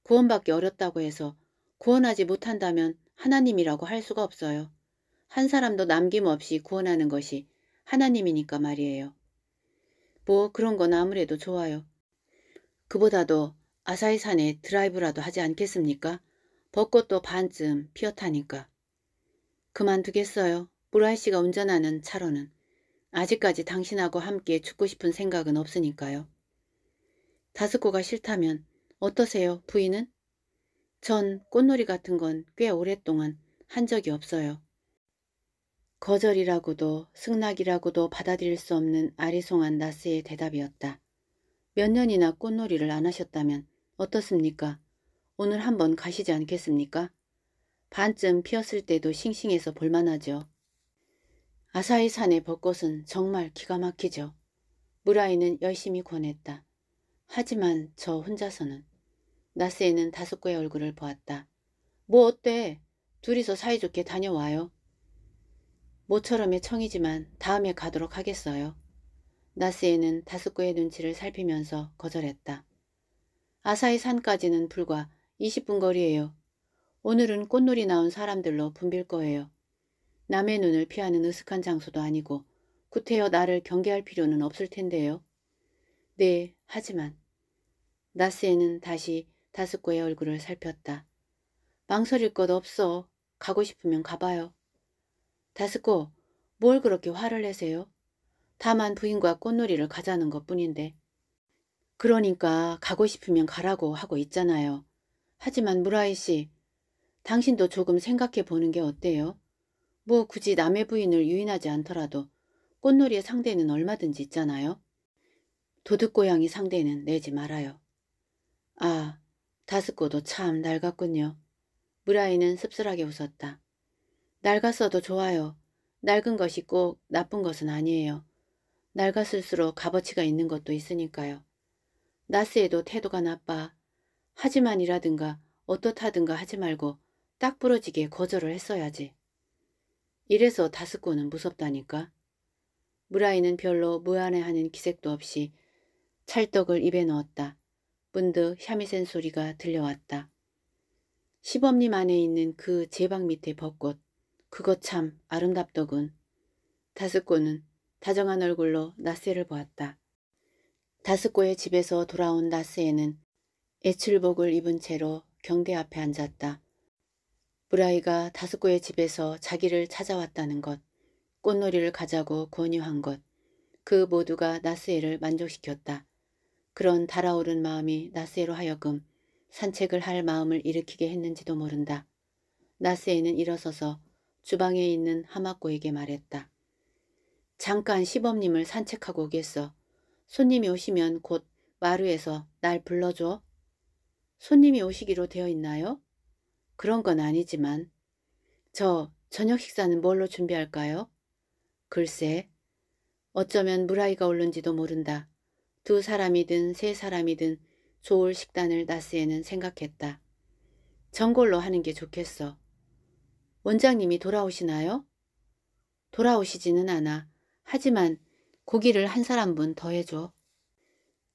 구원받기 어렵다고 해서 구원하지 못한다면 하나님이라고 할 수가 없어요. 한 사람도 남김없이 구원하는 것이 하나님이니까 말이에요. 뭐 그런 건 아무래도 좋아요. 그보다도 아사히산에 드라이브라도 하지 않겠습니까? 벚꽃도 반쯤 피었다니까. 그만두겠어요. 브라이 씨가 운전하는 차로는. 아직까지 당신하고 함께 죽고 싶은 생각은 없으니까요. 다스코가 싫다면 어떠세요, 부인은? 전 꽃놀이 같은 건 꽤 오랫동안 한 적이 없어요. 거절이라고도 승낙이라고도 받아들일 수 없는 아리송한 나스의 대답이었다. 몇 년이나 꽃놀이를 안 하셨다면 어떻습니까? 오늘 한번 가시지 않겠습니까? 반쯤 피었을 때도 싱싱해서 볼만하죠. 아사히 산의 벚꽃은 정말 기가 막히죠. 무라이는 열심히 권했다. 하지만 저 혼자서는 나스에는 다섯 개의 얼굴을 보았다. 뭐 어때? 둘이서 사이좋게 다녀와요. 모처럼의 청이지만 다음에 가도록 하겠어요. 나스에는 다섯꾸의 눈치를 살피면서 거절했다. 아사히 산까지는 불과 20분 거리예요. 오늘은 꽃놀이 나온 사람들로 붐빌 거예요. 남의 눈을 피하는 으슥한 장소도 아니고 구태여 나를 경계할 필요는 없을 텐데요. 네, 하지만 나스에는 다시 다스코의 얼굴을 살폈다. 망설일 것 없어. 가고 싶으면 가봐요. 다스코, 뭘 그렇게 화를 내세요? 다만 부인과 꽃놀이를 가자는 것뿐인데. 그러니까 가고 싶으면 가라고 하고 있잖아요. 하지만 무라이 씨, 당신도 조금 생각해 보는 게 어때요? 뭐 굳이 남의 부인을 유인하지 않더라도 꽃놀이의 상대는 얼마든지 있잖아요. 도둑고양이 상대는 내지 말아요. 아, 다스코도 참 낡았군요. 무라이는 씁쓸하게 웃었다. 낡았어도 좋아요. 낡은 것이 꼭 나쁜 것은 아니에요. 낡았을수록 값어치가 있는 것도 있으니까요. 나스에도 태도가 나빠. 하지만이라든가 어떻다든가 하지 말고 딱 부러지게 거절을 했어야지. 이래서 다스코는 무섭다니까. 무라이는 별로 무안해하는 기색도 없이 찰떡을 입에 넣었다. 문득 샤미센 소리가 들려왔다. 시범님 안에 있는 그 제방 밑에 벚꽃. 그것 참 아름답더군. 다스코는 다정한 얼굴로 나스를 보았다. 다스코의 집에서 돌아온 나스에는 애출복을 입은 채로 경대 앞에 앉았다. 브라이가 다스코의 집에서 자기를 찾아왔다는 것, 꽃놀이를 가자고 권유한 것, 그 모두가 나스에를 만족시켰다. 그런 달아오른 마음이 나스에로 하여금 산책을 할 마음을 일으키게 했는지도 모른다. 나스에는 일어서서 주방에 있는 하마코에게 말했다. 잠깐 시범님을 산책하고 오겠어. 손님이 오시면 곧 마루에서 날 불러줘. 손님이 오시기로 되어 있나요? 그런 건 아니지만 저 저녁 식사는 뭘로 준비할까요? 글쎄 어쩌면 무라이가 오른지도 모른다. 두 사람이든 세 사람이든 좋을 식단을 나스에는 생각했다. 전골로 하는 게 좋겠어. 원장님이 돌아오시나요? 돌아오시지는 않아. 하지만 고기를 한 사람분 더 해줘.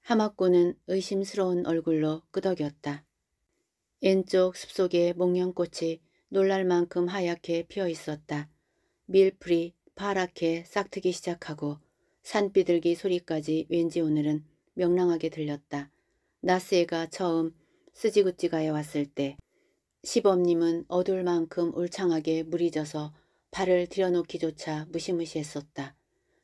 하마꾼은 의심스러운 얼굴로 끄덕였다. 왼쪽 숲속에 목련꽃이 놀랄 만큼 하얗게 피어 있었다. 밀풀이 파랗게 싹트기 시작하고 산비들기 소리까지 왠지 오늘은 명랑하게 들렸다. 나스애가 처음 쓰지구찌가에 왔을 때 시범님은 어두울 만큼 울창하게 물이 져서 발을 들여놓기조차 무시무시했었다.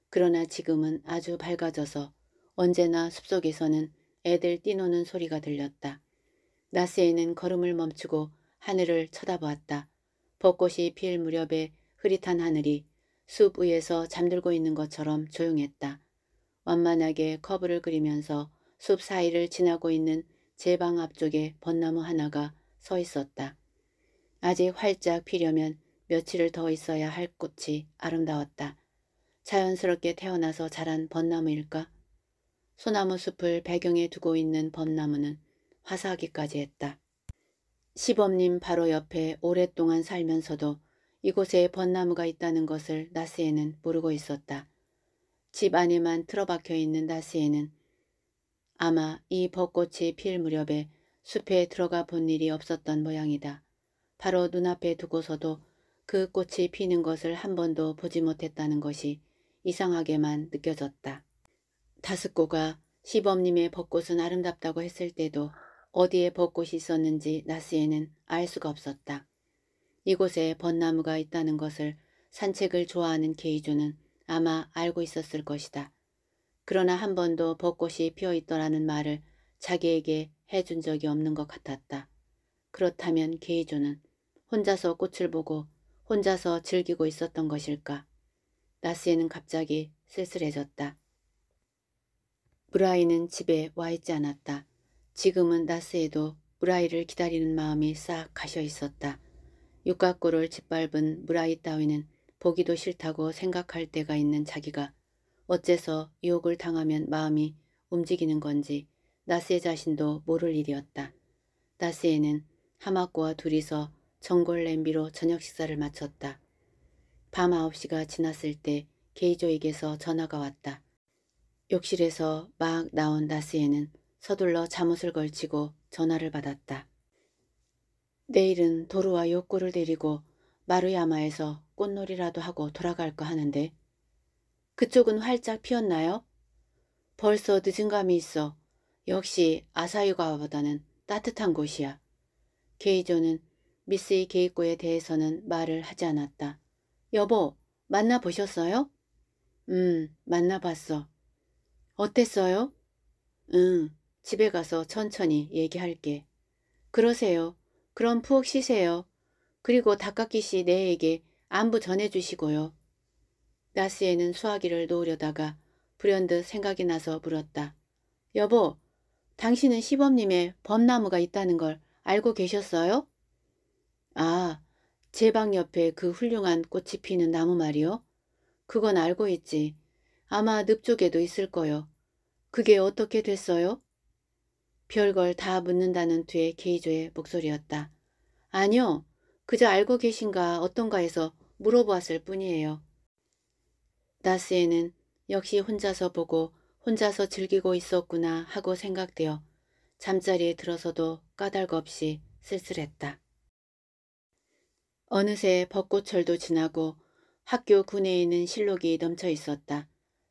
그러나 지금은 아주 밝아져서 언제나 숲속에서는 애들 뛰노는 소리가 들렸다. 나스에는 걸음을 멈추고 하늘을 쳐다보았다. 벚꽃이 필 무렵에 흐릿한 하늘이 숲 위에서 잠들고 있는 것처럼 조용했다. 완만하게 커브를 그리면서 숲 사이를 지나고 있는 제 방 앞쪽에 벚나무 하나가 서 있었다. 아직 활짝 피려면 며칠을 더 있어야 할 꽃이 아름다웠다. 자연스럽게 태어나서 자란 벚나무일까? 소나무 숲을 배경에 두고 있는 벚나무는 화사하기까지 했다. 시범님 바로 옆에 오랫동안 살면서도 이곳에 벚나무가 있다는 것을 나스에는 모르고 있었다. 집 안에만 틀어박혀 있는 나스에는 아마 이 벚꽃이 필 무렵에 숲에 들어가 본 일이 없었던 모양이다. 바로 눈앞에 두고서도 그 꽃이 피는 것을 한 번도 보지 못했다는 것이 이상하게만 느껴졌다. 다스코가 시범님의 벚꽃은 아름답다고 했을 때도 어디에 벚꽃이 있었는지 나스에는 알 수가 없었다. 이곳에 벚나무가 있다는 것을 산책을 좋아하는 게이조는 아마 알고 있었을 것이다. 그러나 한 번도 벚꽃이 피어있더라는 말을 자기에게 해준 적이 없는 것 같았다. 그렇다면 게이조는 혼자서 꽃을 보고 혼자서 즐기고 있었던 것일까? 나스에는 갑자기 쓸쓸해졌다. 브라이는 집에 와 있지 않았다. 지금은 나스에도 무라이를 기다리는 마음이 싹 가셔 있었다. 육각고를 짓밟은 무라이 따위는 보기도 싫다고 생각할 때가 있는 자기가 어째서 유혹을 당하면 마음이 움직이는 건지 나스의 자신도 모를 일이었다. 나스에는 하마코와 둘이서 전골 냄비로 저녁 식사를 마쳤다. 밤 9시가 지났을 때 게이조에게서 전화가 왔다. 욕실에서 막 나온 나스에는 서둘러 잠옷을 걸치고 전화를 받았다. 내일은 도루와 욕구를 데리고 마루야마에서 꽃놀이라도 하고 돌아갈까 하는데 그쪽은 활짝 피었나요? 벌써 늦은 감이 있어. 역시 아사유가와보다는 따뜻한 곳이야. 게이조는 미스이 게이코에 대해서는 말을 하지 않았다. 여보, 만나보셨어요? 음, 만나봤어. 어땠어요? 응, 집에 가서 천천히 얘기할게. 그러세요. 그럼 푹 쉬세요. 그리고 닭깎이 씨 내에게 안부 전해주시고요. 나스에는 수화기를 놓으려다가 불현듯 생각이 나서 물었다. 여보, 당신은 시범님의 범나무가 있다는 걸 알고 계셨어요? 아, 제 방 옆에 그 훌륭한 꽃이 피는 나무 말이요? 그건 알고 있지. 아마 늪 쪽에도 있을 거요. 그게 어떻게 됐어요? 별걸 다 묻는다는 뒤에 게이조의 목소리였다. 아니요. 그저 알고 계신가 어떤가 해서 물어보았을 뿐이에요. 나스에는 역시 혼자서 보고 혼자서 즐기고 있었구나 하고 생각되어 잠자리에 들어서도 까닭 없이 쓸쓸했다. 어느새 벚꽃철도 지나고 학교 구내에 있는 실록이 넘쳐 있었다.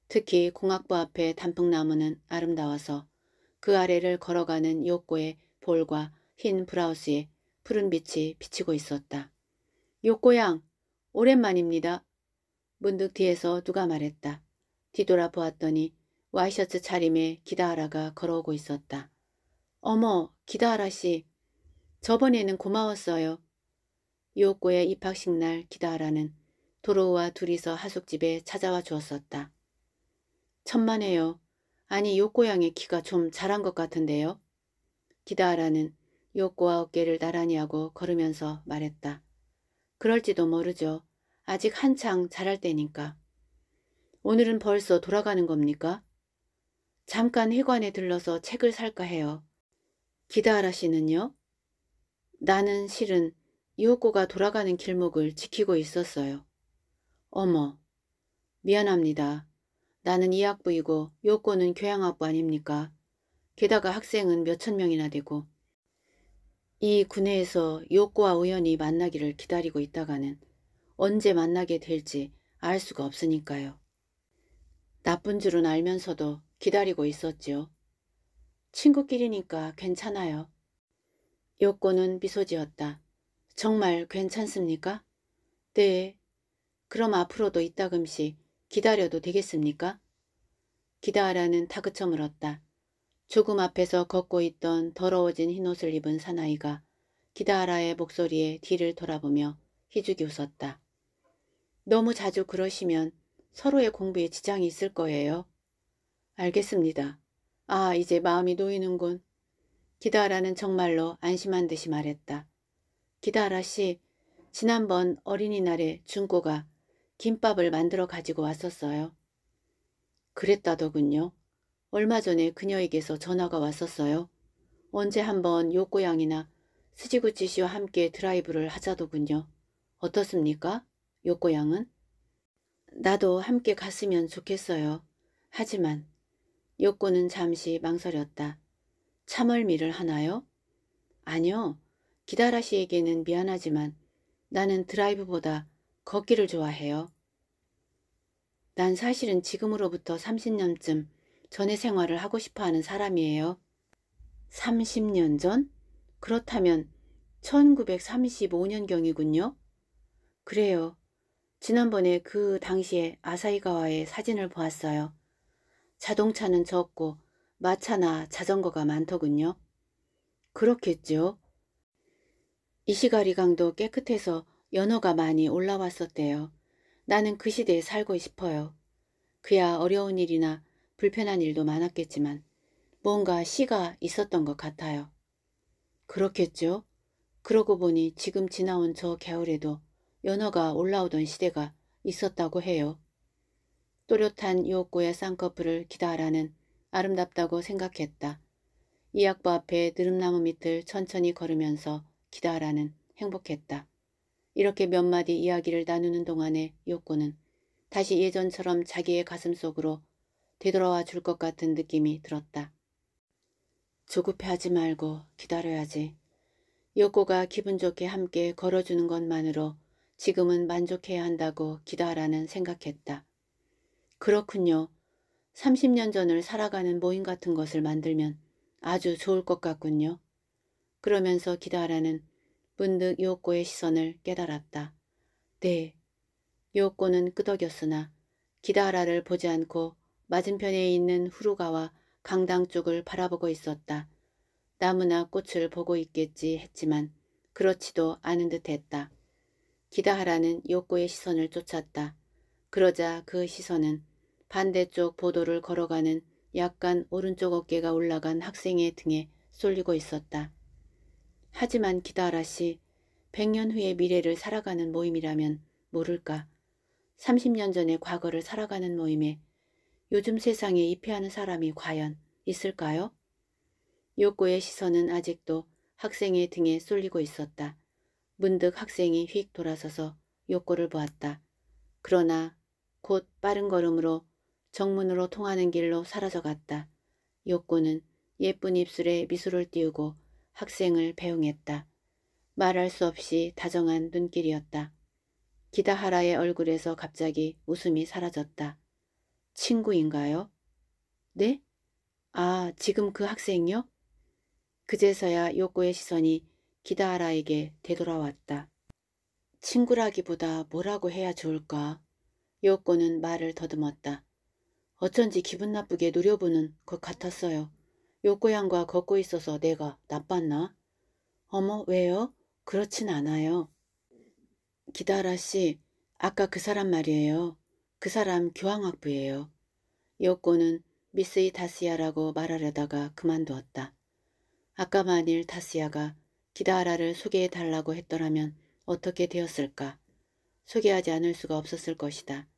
특히 공학부 앞에 단풍나무는 아름다워서 그 아래를 걸어가는 요코의 볼과 흰 브라우스에 푸른 빛이 비치고 있었다. 요코양, 오랜만입니다. 문득 뒤에서 누가 말했다. 뒤돌아보았더니 와이셔츠 차림에 기다하라가 걸어오고 있었다. 어머, 기다하라 씨. 저번에는 고마웠어요. 요코의 입학식 날 기다하라는 도로와 둘이서 하숙집에 찾아와 주었었다. 천만에요. 아니 요고양의 키가 좀 자란 것 같은데요. 기다라는 요꼬와 어깨를 나란히 하고 걸으면서 말했다. 그럴지도 모르죠. 아직 한창 자랄 때니까. 오늘은 벌써 돌아가는 겁니까? 잠깐 회관에 들러서 책을 살까 해요. 기다라 씨는요? 나는 실은 요웃고가 돌아가는 길목을 지키고 있었어요. 어머, 미안합니다. 나는 이학부이고 요건은 교양학부 아닙니까? 게다가 학생은 몇천 명이나 되고 이 군회에서 요코와 우연히 만나기를 기다리고 있다가는 언제 만나게 될지 알 수가 없으니까요. 나쁜 줄은 알면서도 기다리고 있었지요. 친구끼리니까 괜찮아요. 요코는 미소 지었다. 정말 괜찮습니까? 네. 그럼 앞으로도 이따금씩 기다려도 되겠습니까? 기다하라는 타그쳐 물었다. 조금 앞에서 걷고 있던 더러워진 흰옷을 입은 사나이가 기다하라의 목소리에 뒤를 돌아보며 희죽이 웃었다. 너무 자주 그러시면 서로의 공부에 지장이 있을 거예요. 알겠습니다. 아 이제 마음이 놓이는군. 기다하라는 정말로 안심한 듯이 말했다. 기다하라 씨 지난번 어린이날에 준고가 김밥을 만들어 가지고 왔었어요. 그랬다더군요. 얼마 전에 그녀에게서 전화가 왔었어요. 언제 한번 요꼬양이나 스지구치 씨와 함께 드라이브를 하자더군요. 어떻습니까? 요꼬양은 나도 함께 갔으면 좋겠어요. 하지만 요꼬는 잠시 망설였다. 참얼미를 하나요? 아니요. 기다라 씨에게는 미안하지만 나는 드라이브보다 걷기를 좋아해요. 난 사실은 지금으로부터 30년쯤 전의 생활을 하고 싶어하는 사람이에요. 30년 전? 그렇다면 1935년경이군요. 그래요. 지난번에 그 당시에 아사이가와의 사진을 보았어요. 자동차는 적고 마차나 자전거가 많더군요. 그렇겠죠. 이시가리강도 깨끗해서 연어가 많이 올라왔었대요. 나는 그 시대에 살고 싶어요. 그야 어려운 일이나 불편한 일도 많았겠지만 뭔가 시가 있었던 것 같아요. 그렇겠죠? 그러고 보니 지금 지나온 저 겨울에도 연어가 올라오던 시대가 있었다고 해요. 또렷한 요옥의 쌍꺼풀을 기다라는 아름답다고 생각했다. 이학보 앞에 느릅나무 밑을 천천히 걸으면서 기다라는 행복했다. 이렇게 몇 마디 이야기를 나누는 동안에 요코는 다시 예전처럼 자기의 가슴 속으로 되돌아와 줄 것 같은 느낌이 들었다. 조급해하지 말고 기다려야지. 요코가 기분 좋게 함께 걸어주는 것만으로 지금은 만족해야 한다고 기다라는 생각했다. 그렇군요. 30년 전을 살아가는 모임 같은 것을 만들면 아주 좋을 것 같군요. 그러면서 기다라는 문득 요코의 시선을 깨달았다. 네. 요코는 끄덕였으나 기다라를 보지 않고 맞은편에 있는 후루가와 강당 쪽을 바라보고 있었다. 나무나 꽃을 보고 있겠지 했지만 그렇지도 않은 듯 했다. 기다하라는 요코의 시선을 쫓았다. 그러자 그 시선은 반대쪽 보도를 걸어가는 약간 오른쪽 어깨가 올라간 학생의 등에 쏠리고 있었다. 하지만 기다라씨 1 0 0년 후의 미래를 살아가는 모임이라면 모를까 30년 전의 과거를 살아가는 모임에 요즘 세상에 입회하는 사람이 과연 있을까요? 요코의 시선은 아직도 학생의 등에 쏠리고 있었다. 문득 학생이 휙 돌아서서 요코를 보았다. 그러나 곧 빠른 걸음으로 정문으로 통하는 길로 사라져갔다. 요코는 예쁜 입술에 미소를 띄우고 학생을 배웅했다. 말할 수 없이 다정한 눈길이었다. 기다하라의 얼굴에서 갑자기 웃음이 사라졌다. 친구인가요? 네? 아, 지금 그 학생요? 이 그제서야 요코의 시선이 기다하라에게 되돌아왔다. 친구라기보다 뭐라고 해야 좋을까? 요코는 말을 더듬었다. 어쩐지 기분 나쁘게 노려보는 것 같았어요. 요고양과 걷고 있어서 내가 나빴나? 어머 왜요? 그렇진 않아요. 기다라 씨 아까 그 사람 말이에요. 그 사람 교황학부예요. 요고는 미스 이다스야라고 말하려다가 그만두었다. 아까 만일 다스야가 기다라를 소개해달라고 했더라면 어떻게 되었을까? 소개하지 않을 수가 없었을 것이다.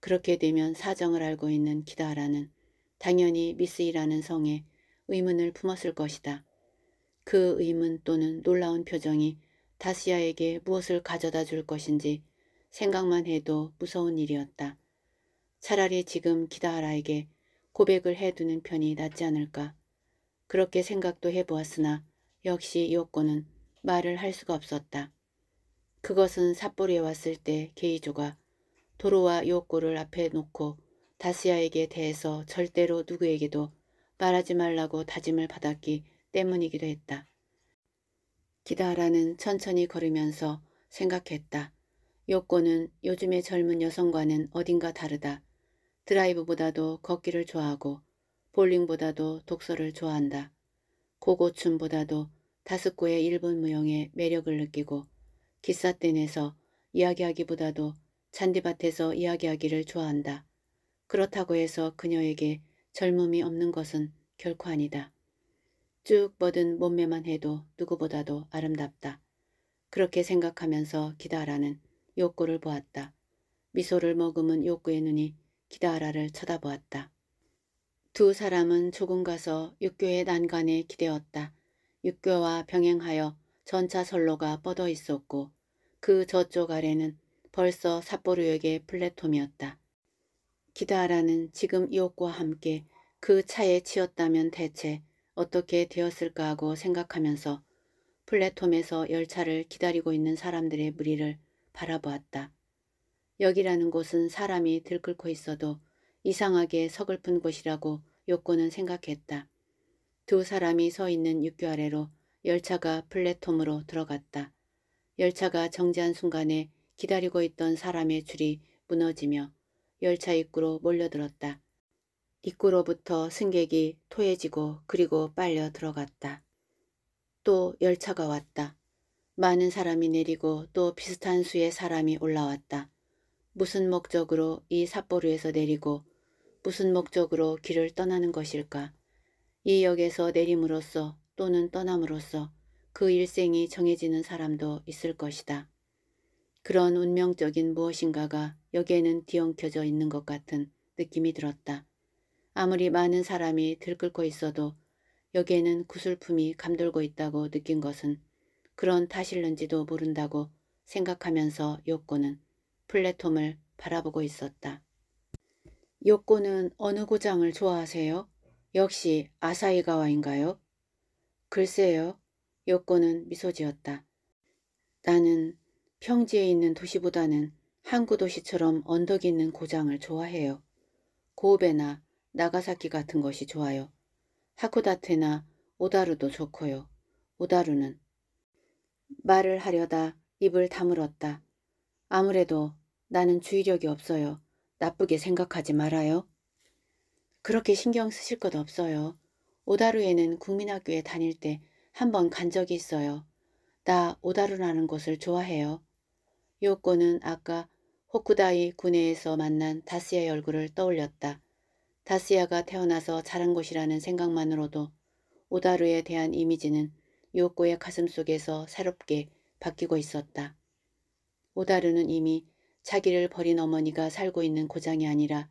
그렇게 되면 사정을 알고 있는 기다라는 당연히 미스이라는 성에 의문을 품었을 것이다. 그 의문 또는 놀라운 표정이 다시아에게 무엇을 가져다 줄 것인지 생각만 해도 무서운 일이었다. 차라리 지금 기다하라에게 고백을 해두는 편이 낫지 않을까. 그렇게 생각도 해보았으나 역시 이옥고는 말을 할 수가 없었다. 그것은 삿포리에 왔을 때 게이조가 도로와 요옥고를 앞에 놓고 다시아에게 대해서 절대로 누구에게도 말하지 말라고 다짐을 받았기 때문이기도 했다. 기다라는 천천히 걸으면서 생각했다. 요코는 요즘의 젊은 여성과는 어딘가 다르다. 드라이브보다도 걷기를 좋아하고 볼링보다도 독서를 좋아한다. 고고춤보다도 다스코의 일본 무용에 매력을 느끼고 기사댄에서 이야기하기보다도 잔디밭에서 이야기하기를 좋아한다. 그렇다고 해서 그녀에게 젊음이 없는 것은 결코 아니다. 쭉 뻗은 몸매만 해도 누구보다도 아름답다. 그렇게 생각하면서 기다라는 욕구를 보았다. 미소를 머금은 욕구의 눈이 기다라를 쳐다보았다. 두 사람은 조금 가서 육교의 난간에 기대었다. 육교와 병행하여 전차 선로가 뻗어 있었고 그 저쪽 아래는 벌써 삿포로역의 플랫폼이었다. 기다라는 지금 이옥과 함께 그 차에 치였다면 대체 어떻게 되었을까 하고 생각하면서 플랫폼에서 열차를 기다리고 있는 사람들의 무리를 바라보았다. 여기라는 곳은 사람이 들끓고 있어도 이상하게 서글픈 곳이라고 요코는 생각했다. 두 사람이 서 있는 육교 아래로 열차가 플랫폼으로 들어갔다. 열차가 정지한 순간에 기다리고 있던 사람의 줄이 무너지며 열차 입구로 몰려들었다. 입구로부터 승객이 토해지고 그리고 빨려 들어갔다. 또 열차가 왔다. 많은 사람이 내리고 또 비슷한 수의 사람이 올라왔다. 무슨 목적으로 이 삿포로에서 내리고 무슨 목적으로 길을 떠나는 것일까? 이 역에서 내림으로써 또는 떠남으로써 그 일생이 정해지는 사람도 있을 것이다. 그런 운명적인 무엇인가가 여기에는 뒤엉켜져 있는 것 같은 느낌이 들었다. 아무리 많은 사람이 들끓고 있어도 여기에는 구슬품이 감돌고 있다고 느낀 것은 그런 탓일는지도 모른다고 생각하면서 요코는 플랫폼을 바라보고 있었다. 요코는 어느 고장을 좋아하세요? 역시 아사이가와인가요? 글쎄요. 요코는 미소 지었다. 나는 평지에 있는 도시보다는 항구 도시처럼 언덕 있는 고장을 좋아해요. 고베나 나가사키 같은 것이 좋아요. 하쿠다테나 오다루도 좋고요. 오다루는 말을 하려다 입을 다물었다. 아무래도 나는 주의력이 없어요. 나쁘게 생각하지 말아요. 그렇게 신경 쓰실 것 없어요. 오다루에는 국민학교에 다닐 때 한 번 간 적이 있어요. 나 오다루라는 곳을 좋아해요. 요코는 아까 호쿠다이 군에에서 만난 다스야의 얼굴을 떠올렸다. 다스야가 태어나서 자란 곳이라는 생각만으로도 오다루에 대한 이미지는 요코의 가슴 속에서 새롭게 바뀌고 있었다. 오다루는 이미 자기를 버린 어머니가 살고 있는 고장이 아니라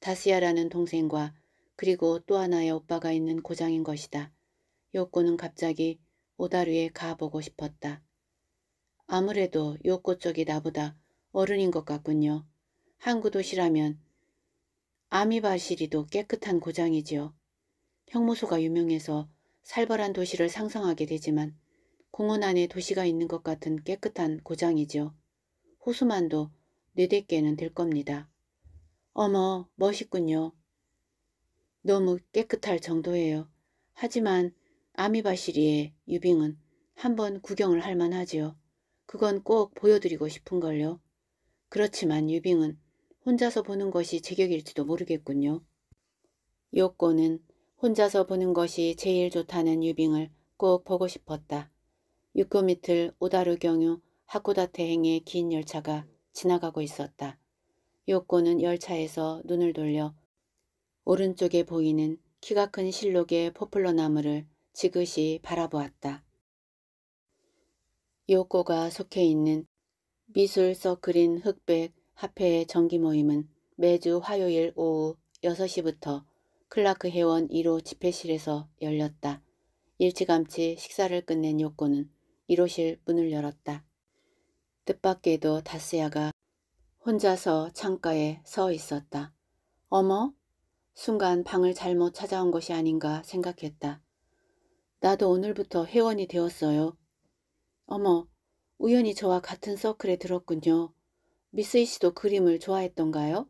다스야라는 동생과 그리고 또 하나의 오빠가 있는 고장인 것이다. 요코는 갑자기 오다루에 가보고 싶었다. 아무래도 요코 쪽이 나보다 어른인 것 같군요. 항구 도시라면 아미바시리도 깨끗한 고장이지요. 형무소가 유명해서 살벌한 도시를 상상하게 되지만 공원 안에 도시가 있는 것 같은 깨끗한 고장이지요. 호수만도 네댓 개는 될 겁니다. 어머 멋있군요. 너무 깨끗할 정도예요. 하지만 아미바시리의 유빙은 한번 구경을 할 만하지요. 그건 꼭 보여드리고 싶은걸요. 그렇지만 유빙은 혼자서 보는 것이 제격일지도 모르겠군요. 요꼬는 혼자서 보는 것이 제일 좋다는 유빙을 꼭 보고 싶었다. 6km 오다루 경유 하쿠다테행의긴 열차가 지나가고 있었다. 요꼬는 열차에서 눈을 돌려 오른쪽에 보이는 키가 큰 실록의 포플러 나무를 지그시 바라보았다. 요꼬가 속해 있는 미술 서 그린 흑백 화폐의 정기 모임은 매주 화요일 오후 6시부터 클라크 회원 1호 집회실에서 열렸다. 일찌감치 식사를 끝낸 요코는 1호실 문을 열었다. 뜻밖에도 다스야가 혼자서 창가에 서 있었다. 어머? 순간 방을 잘못 찾아온 것이 아닌가 생각했다. 나도 오늘부터 회원이 되었어요. 어머, 우연히 저와 같은 서클에 들었군요. 미쓰이 씨도 그림을 좋아했던가요?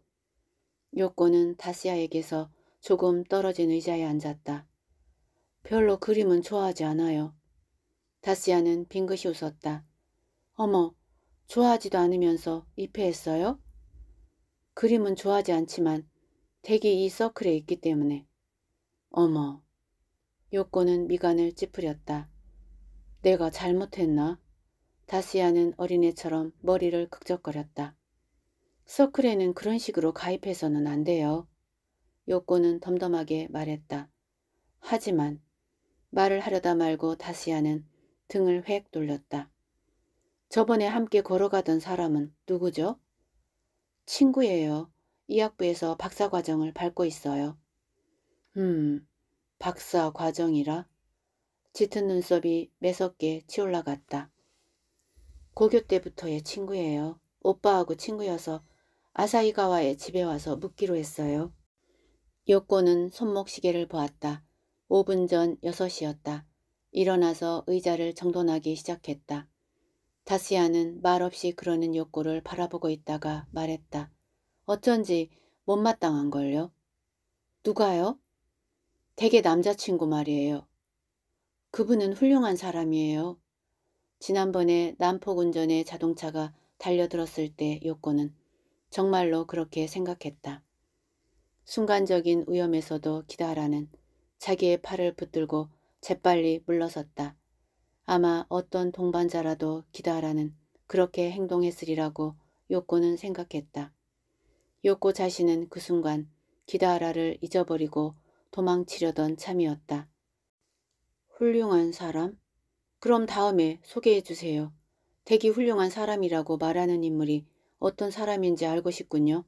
요코는 다시아에게서 조금 떨어진 의자에 앉았다. 별로 그림은 좋아하지 않아요. 다시아는 빙긋이 웃었다. 어머, 좋아하지도 않으면서 입회했어요? 그림은 좋아하지 않지만 대기 이 서클에 있기 때문에. 어머. 요코는 미간을 찌푸렸다. 내가 잘못했나? 다시야는 어린애처럼 머리를 극적거렸다. 서클에는 그런 식으로 가입해서는 안 돼요. 요코는 덤덤하게 말했다. 하지만 말을 하려다 말고 다시야는 등을 획 돌렸다. 저번에 함께 걸어가던 사람은 누구죠? 친구예요. 이학부에서 박사과정을 밟고 있어요. 음, 박사과정이라? 짙은 눈썹이 매섭게 치올라갔다. 고교 때부터의 친구예요. 오빠하고 친구여서 아사이가와의 집에 와서 묵기로 했어요. 요코는 손목시계를 보았다. 5분 전 6시였다. 일어나서 의자를 정돈하기 시작했다. 다시야는 말없이 그러는 요코를 바라보고 있다가 말했다. 어쩐지 못마땅한걸요. 누가요? 대개 남자친구 말이에요. 그분은 훌륭한 사람이에요. 지난번에 난폭운전에 자동차가 달려들었을 때 요코는 정말로 그렇게 생각했다. 순간적인 위험에서도 기다라는 자기의 팔을 붙들고 재빨리 물러섰다. 아마 어떤 동반자라도 기다라는 그렇게 행동했으리라고 요코는 생각했다. 요코 자신은 그 순간 기다라를 잊어버리고 도망치려던 참이었다. 훌륭한 사람? 그럼 다음에 소개해 주세요. 대기 훌륭한 사람이라고 말하는 인물이 어떤 사람인지 알고 싶군요.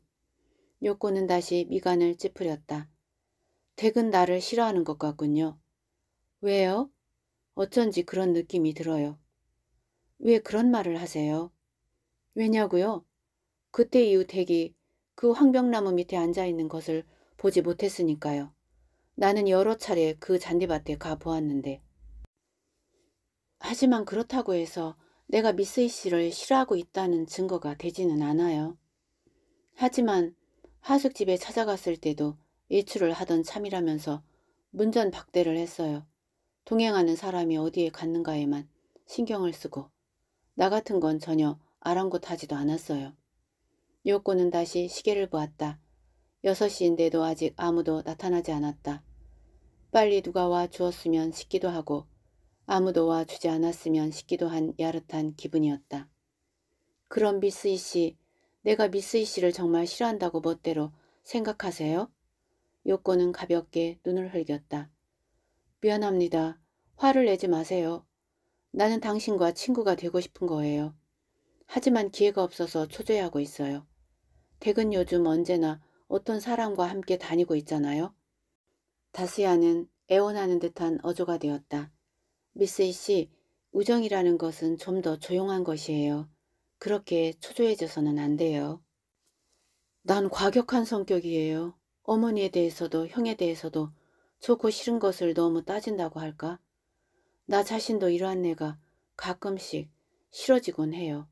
요코는 다시 미간을 찌푸렸다. 댁은 나를 싫어하는 것 같군요. 왜요? 어쩐지 그런 느낌이 들어요. 왜 그런 말을 하세요? 왜냐고요? 그때 이후 댁이 그 황벽나무 밑에 앉아있는 것을 보지 못했으니까요. 나는 여러 차례 그 잔디밭에 가보았는데 하지만 그렇다고 해서 내가 미스이 씨를 싫어하고 있다는 증거가 되지는 않아요. 하지만 하숙집에 찾아갔을 때도 일출을 하던 참이라면서 문전 박대를 했어요. 동행하는 사람이 어디에 갔는가에만 신경을 쓰고 나 같은 건 전혀 아랑곳하지도 않았어요. 요코는 다시 시계를 보았다. 6시인데도 아직 아무도 나타나지 않았다. 빨리 누가 와 주었으면 싶기도 하고 아무도 와주지 않았으면 싶기도 한 야릇한 기분이었다. 그럼 미스이 씨, 내가 미스이 씨를 정말 싫어한다고 멋대로 생각하세요? 요코는 가볍게 눈을 흘겼다. 미안합니다. 화를 내지 마세요. 나는 당신과 친구가 되고 싶은 거예요. 하지만 기회가 없어서 초조해하고 있어요. 댁은 요즘 언제나 어떤 사람과 함께 다니고 있잖아요. 다스야는 애원하는 듯한 어조가 되었다. 미스 이씨, 우정이라는 것은 좀 더 조용한 것이에요. 그렇게 초조해져서는 안 돼요. 난 과격한 성격이에요. 어머니에 대해서도 형에 대해서도 좋고 싫은 것을 너무 따진다고 할까? 나 자신도 이러한 내가 가끔씩 싫어지곤 해요.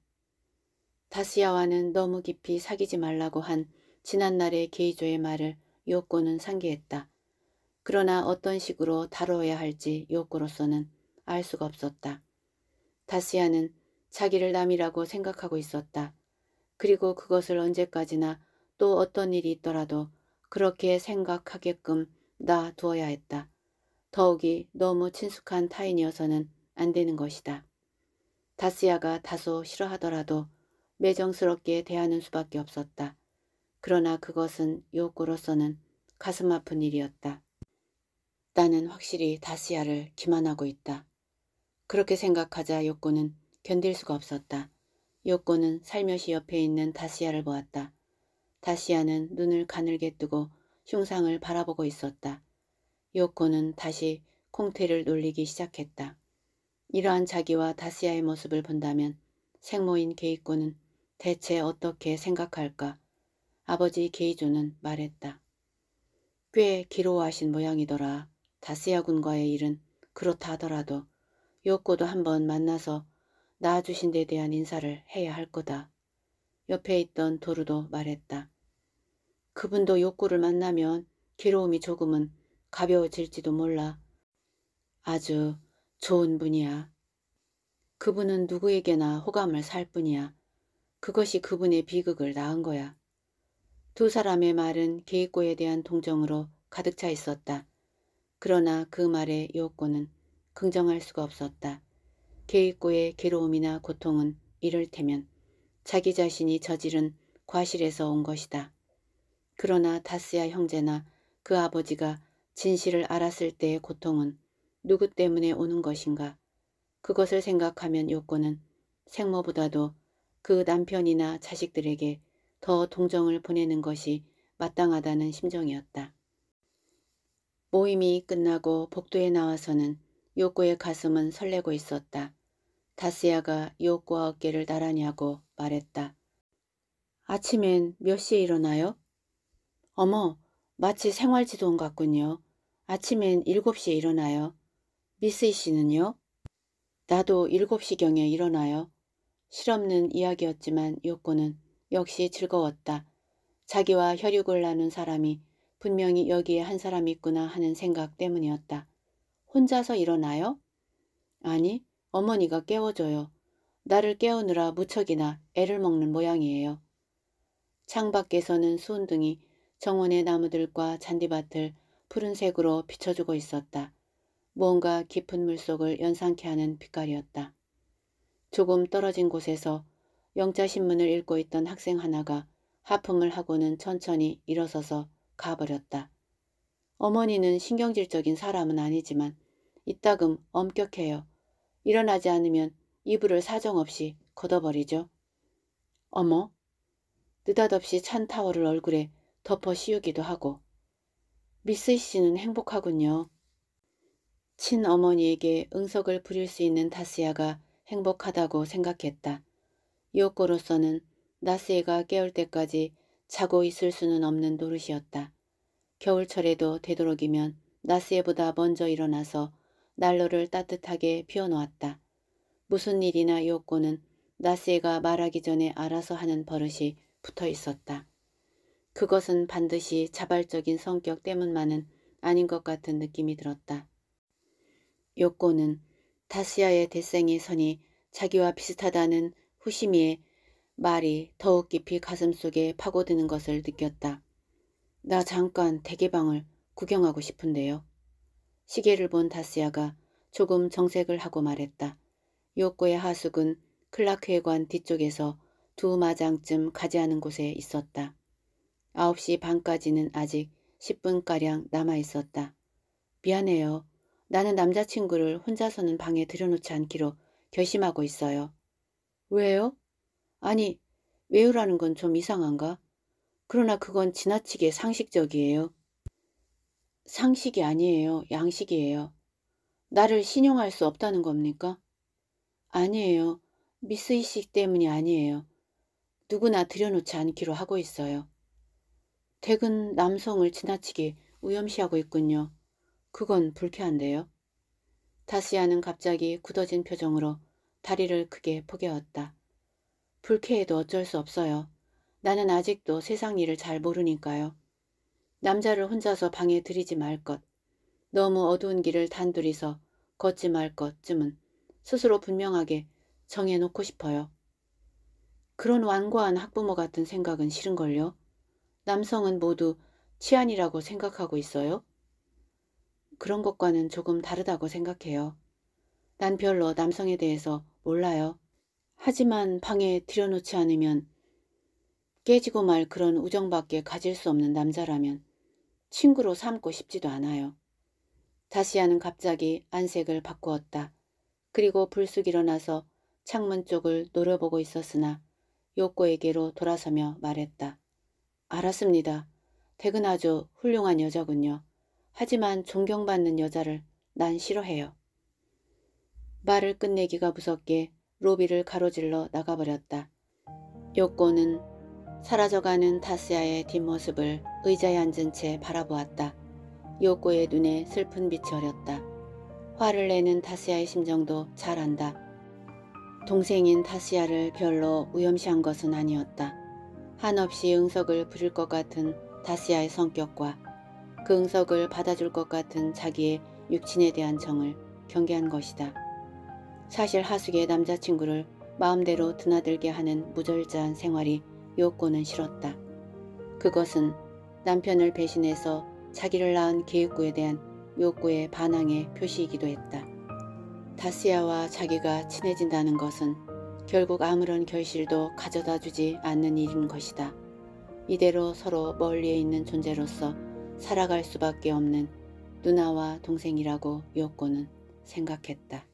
다스야와는 너무 깊이 사귀지 말라고 한 지난날의 게이조의 말을 요코는 상기했다. 그러나 어떤 식으로 다뤄야 할지 요코로서는 알 수가 없었다. 다시야는 자기를 남이라고 생각하고 있었다. 그리고 그것을 언제까지나 또 어떤 일이 있더라도 그렇게 생각하게끔 놔두어야 했다. 더욱이 너무 친숙한 타인이어서는 안 되는 것이다. 다스야가 다소 싫어하더라도 매정스럽게 대하는 수밖에 없었다. 그러나 그것은 욕구로서는 가슴 아픈 일이었다. 나는 확실히 다스야를 기만하고 있다. 그렇게 생각하자 요코는 견딜 수가 없었다. 요코는 살며시 옆에 있는 다시아를 보았다. 다시아는 눈을 가늘게 뜨고 흉상을 바라보고 있었다. 요코는 다시 콩테를 놀리기 시작했다. 이러한 자기와 다시아의 모습을 본다면 생모인 게이코는 대체 어떻게 생각할까? 아버지 게이조는 말했다. 꽤 기로워하신 모양이더라. 다시아 군과의 일은 그렇다 하더라도 요코도 한번 만나서 낳아주신 데 대한 인사를 해야 할 거다. 옆에 있던 도루도 말했다. 그분도 요코를 만나면 괴로움이 조금은 가벼워질지도 몰라. 아주 좋은 분이야. 그분은 누구에게나 호감을 살 뿐이야. 그것이 그분의 비극을 낳은 거야. 두 사람의 말은 게이코에 대한 동정으로 가득 차 있었다. 그러나 그 말에 요코는 긍정할 수가 없었다. 개입고의 괴로움이나 고통은 이를테면 자기 자신이 저지른 과실에서 온 것이다. 그러나 다스야 형제나 그 아버지가 진실을 알았을 때의 고통은 누구 때문에 오는 것인가? 그것을 생각하면 요건은 생모보다도 그 남편이나 자식들에게 더 동정을 보내는 것이 마땅하다는 심정이었다. 모임이 끝나고 복도에 나와서는 요코의 가슴은 설레고 있었다. 다스야가 요코와 어깨를 나란히 하고 말했다. 아침엔 몇 시에 일어나요? 어머, 마치 생활지도원 같군요. 아침엔 7시에 일어나요. 미스이 씨는요? 나도 7시경에 일어나요. 실없는 이야기였지만 요코는 역시 즐거웠다. 자기와 혈육을 나눈 사람이 분명히 여기에 한 사람이 있구나 하는 생각 때문이었다. 혼자서 일어나요? 아니, 어머니가 깨워줘요. 나를 깨우느라 무척이나 애를 먹는 모양이에요. 창밖에서는 수은등이 정원의 나무들과 잔디밭을 푸른색으로 비춰주고 있었다. 무언가 깊은 물속을 연상케 하는 빛깔이었다. 조금 떨어진 곳에서 영자신문을 읽고 있던 학생 하나가 하품을 하고는 천천히 일어서서 가버렸다. 어머니는 신경질적인 사람은 아니지만 이따금 엄격해요. 일어나지 않으면 이불을 사정없이 걷어버리죠. 어머? 느닷없이 찬 타월을 얼굴에 덮어 씌우기도 하고 미스 씨는 행복하군요. 친어머니에게 응석을 부릴 수 있는 다스야가 행복하다고 생각했다. 이오코로서는 나스이가 깨울 때까지 자고 있을 수는 없는 노릇이었다. 겨울철에도 되도록이면 나스에보다 먼저 일어나서 난로를 따뜻하게 피워놓았다. 무슨 일이나 요코는 나스에가 말하기 전에 알아서 하는 버릇이 붙어 있었다. 그것은 반드시 자발적인 성격 때문만은 아닌 것 같은 느낌이 들었다. 요코는 다스야의 대생의 선이 자기와 비슷하다는 후시미의 말이 더욱 깊이 가슴속에 파고드는 것을 느꼈다. 나 잠깐 대개방을 구경하고 싶은데요. 시계를 본 다스야가 조금 정색을 하고 말했다. 요코의 하숙은 클라크회관 뒤쪽에서 두 마장쯤 가지 않은 곳에 있었다. 9시 반까지는 아직 10분가량 남아있었다. 미안해요. 나는 남자친구를 혼자서는 방에 들여놓지 않기로 결심하고 있어요. 왜요? 아니, 왜요라는 건 좀 이상한가? 그러나 그건 지나치게 상식적이에요. 상식이 아니에요. 양식이에요. 나를 신용할 수 없다는 겁니까? 아니에요. 미스이식 때문이 아니에요. 누구나 들여놓지 않기로 하고 있어요. 퇴근 남성을 지나치게 우염시하고 있군요. 그건 불쾌한데요. 다시아는 갑자기 굳어진 표정으로 다리를 크게 포개었다. 불쾌해도 어쩔 수 없어요. 나는 아직도 세상 일을 잘 모르니까요. 남자를 혼자서 방에 들이지 말 것, 너무 어두운 길을 단둘이서 걷지 말 것쯤은 스스로 분명하게 정해놓고 싶어요. 그런 완고한 학부모 같은 생각은 싫은걸요. 남성은 모두 치안이라고 생각하고 있어요. 그런 것과는 조금 다르다고 생각해요. 난 별로 남성에 대해서 몰라요. 하지만 방에 들여놓지 않으면 깨지고 말 그런 우정밖에 가질 수 없는 남자라면 친구로 삼고 싶지도 않아요. 다시야는 갑자기 안색을 바꾸었다. 그리고 불쑥 일어나서 창문 쪽을 노려보고 있었으나 요코에게로 돌아서며 말했다. 알았습니다. 퇴근 아주 훌륭한 여자군요. 하지만 존경받는 여자를 난 싫어해요. 말을 끝내기가 무섭게 로비를 가로질러 나가버렸다. 요코는 사라져가는 다스야의 뒷모습을 의자에 앉은 채 바라보았다. 요코의 눈에 슬픈 빛이 어렸다. 화를 내는 다스야의 심정도 잘 안다. 동생인 다스야를 별로 우염시한 것은 아니었다. 한없이 응석을 부릴 것 같은 다스야의 성격과 그 응석을 받아줄 것 같은 자기의 육친에 대한 정을 경계한 것이다. 사실 하숙의 남자친구를 마음대로 드나들게 하는 무절제한 생활이 요코는 싫었다. 그것은 남편을 배신해서 자기를 낳은 계획구에 대한 요코의 반항의 표시이기도 했다. 다스야와 자기가 친해진다는 것은 결국 아무런 결실도 가져다 주지 않는 일인 것이다. 이대로 서로 멀리에 있는 존재로서 살아갈 수밖에 없는 누나와 동생이라고 요코는 생각했다.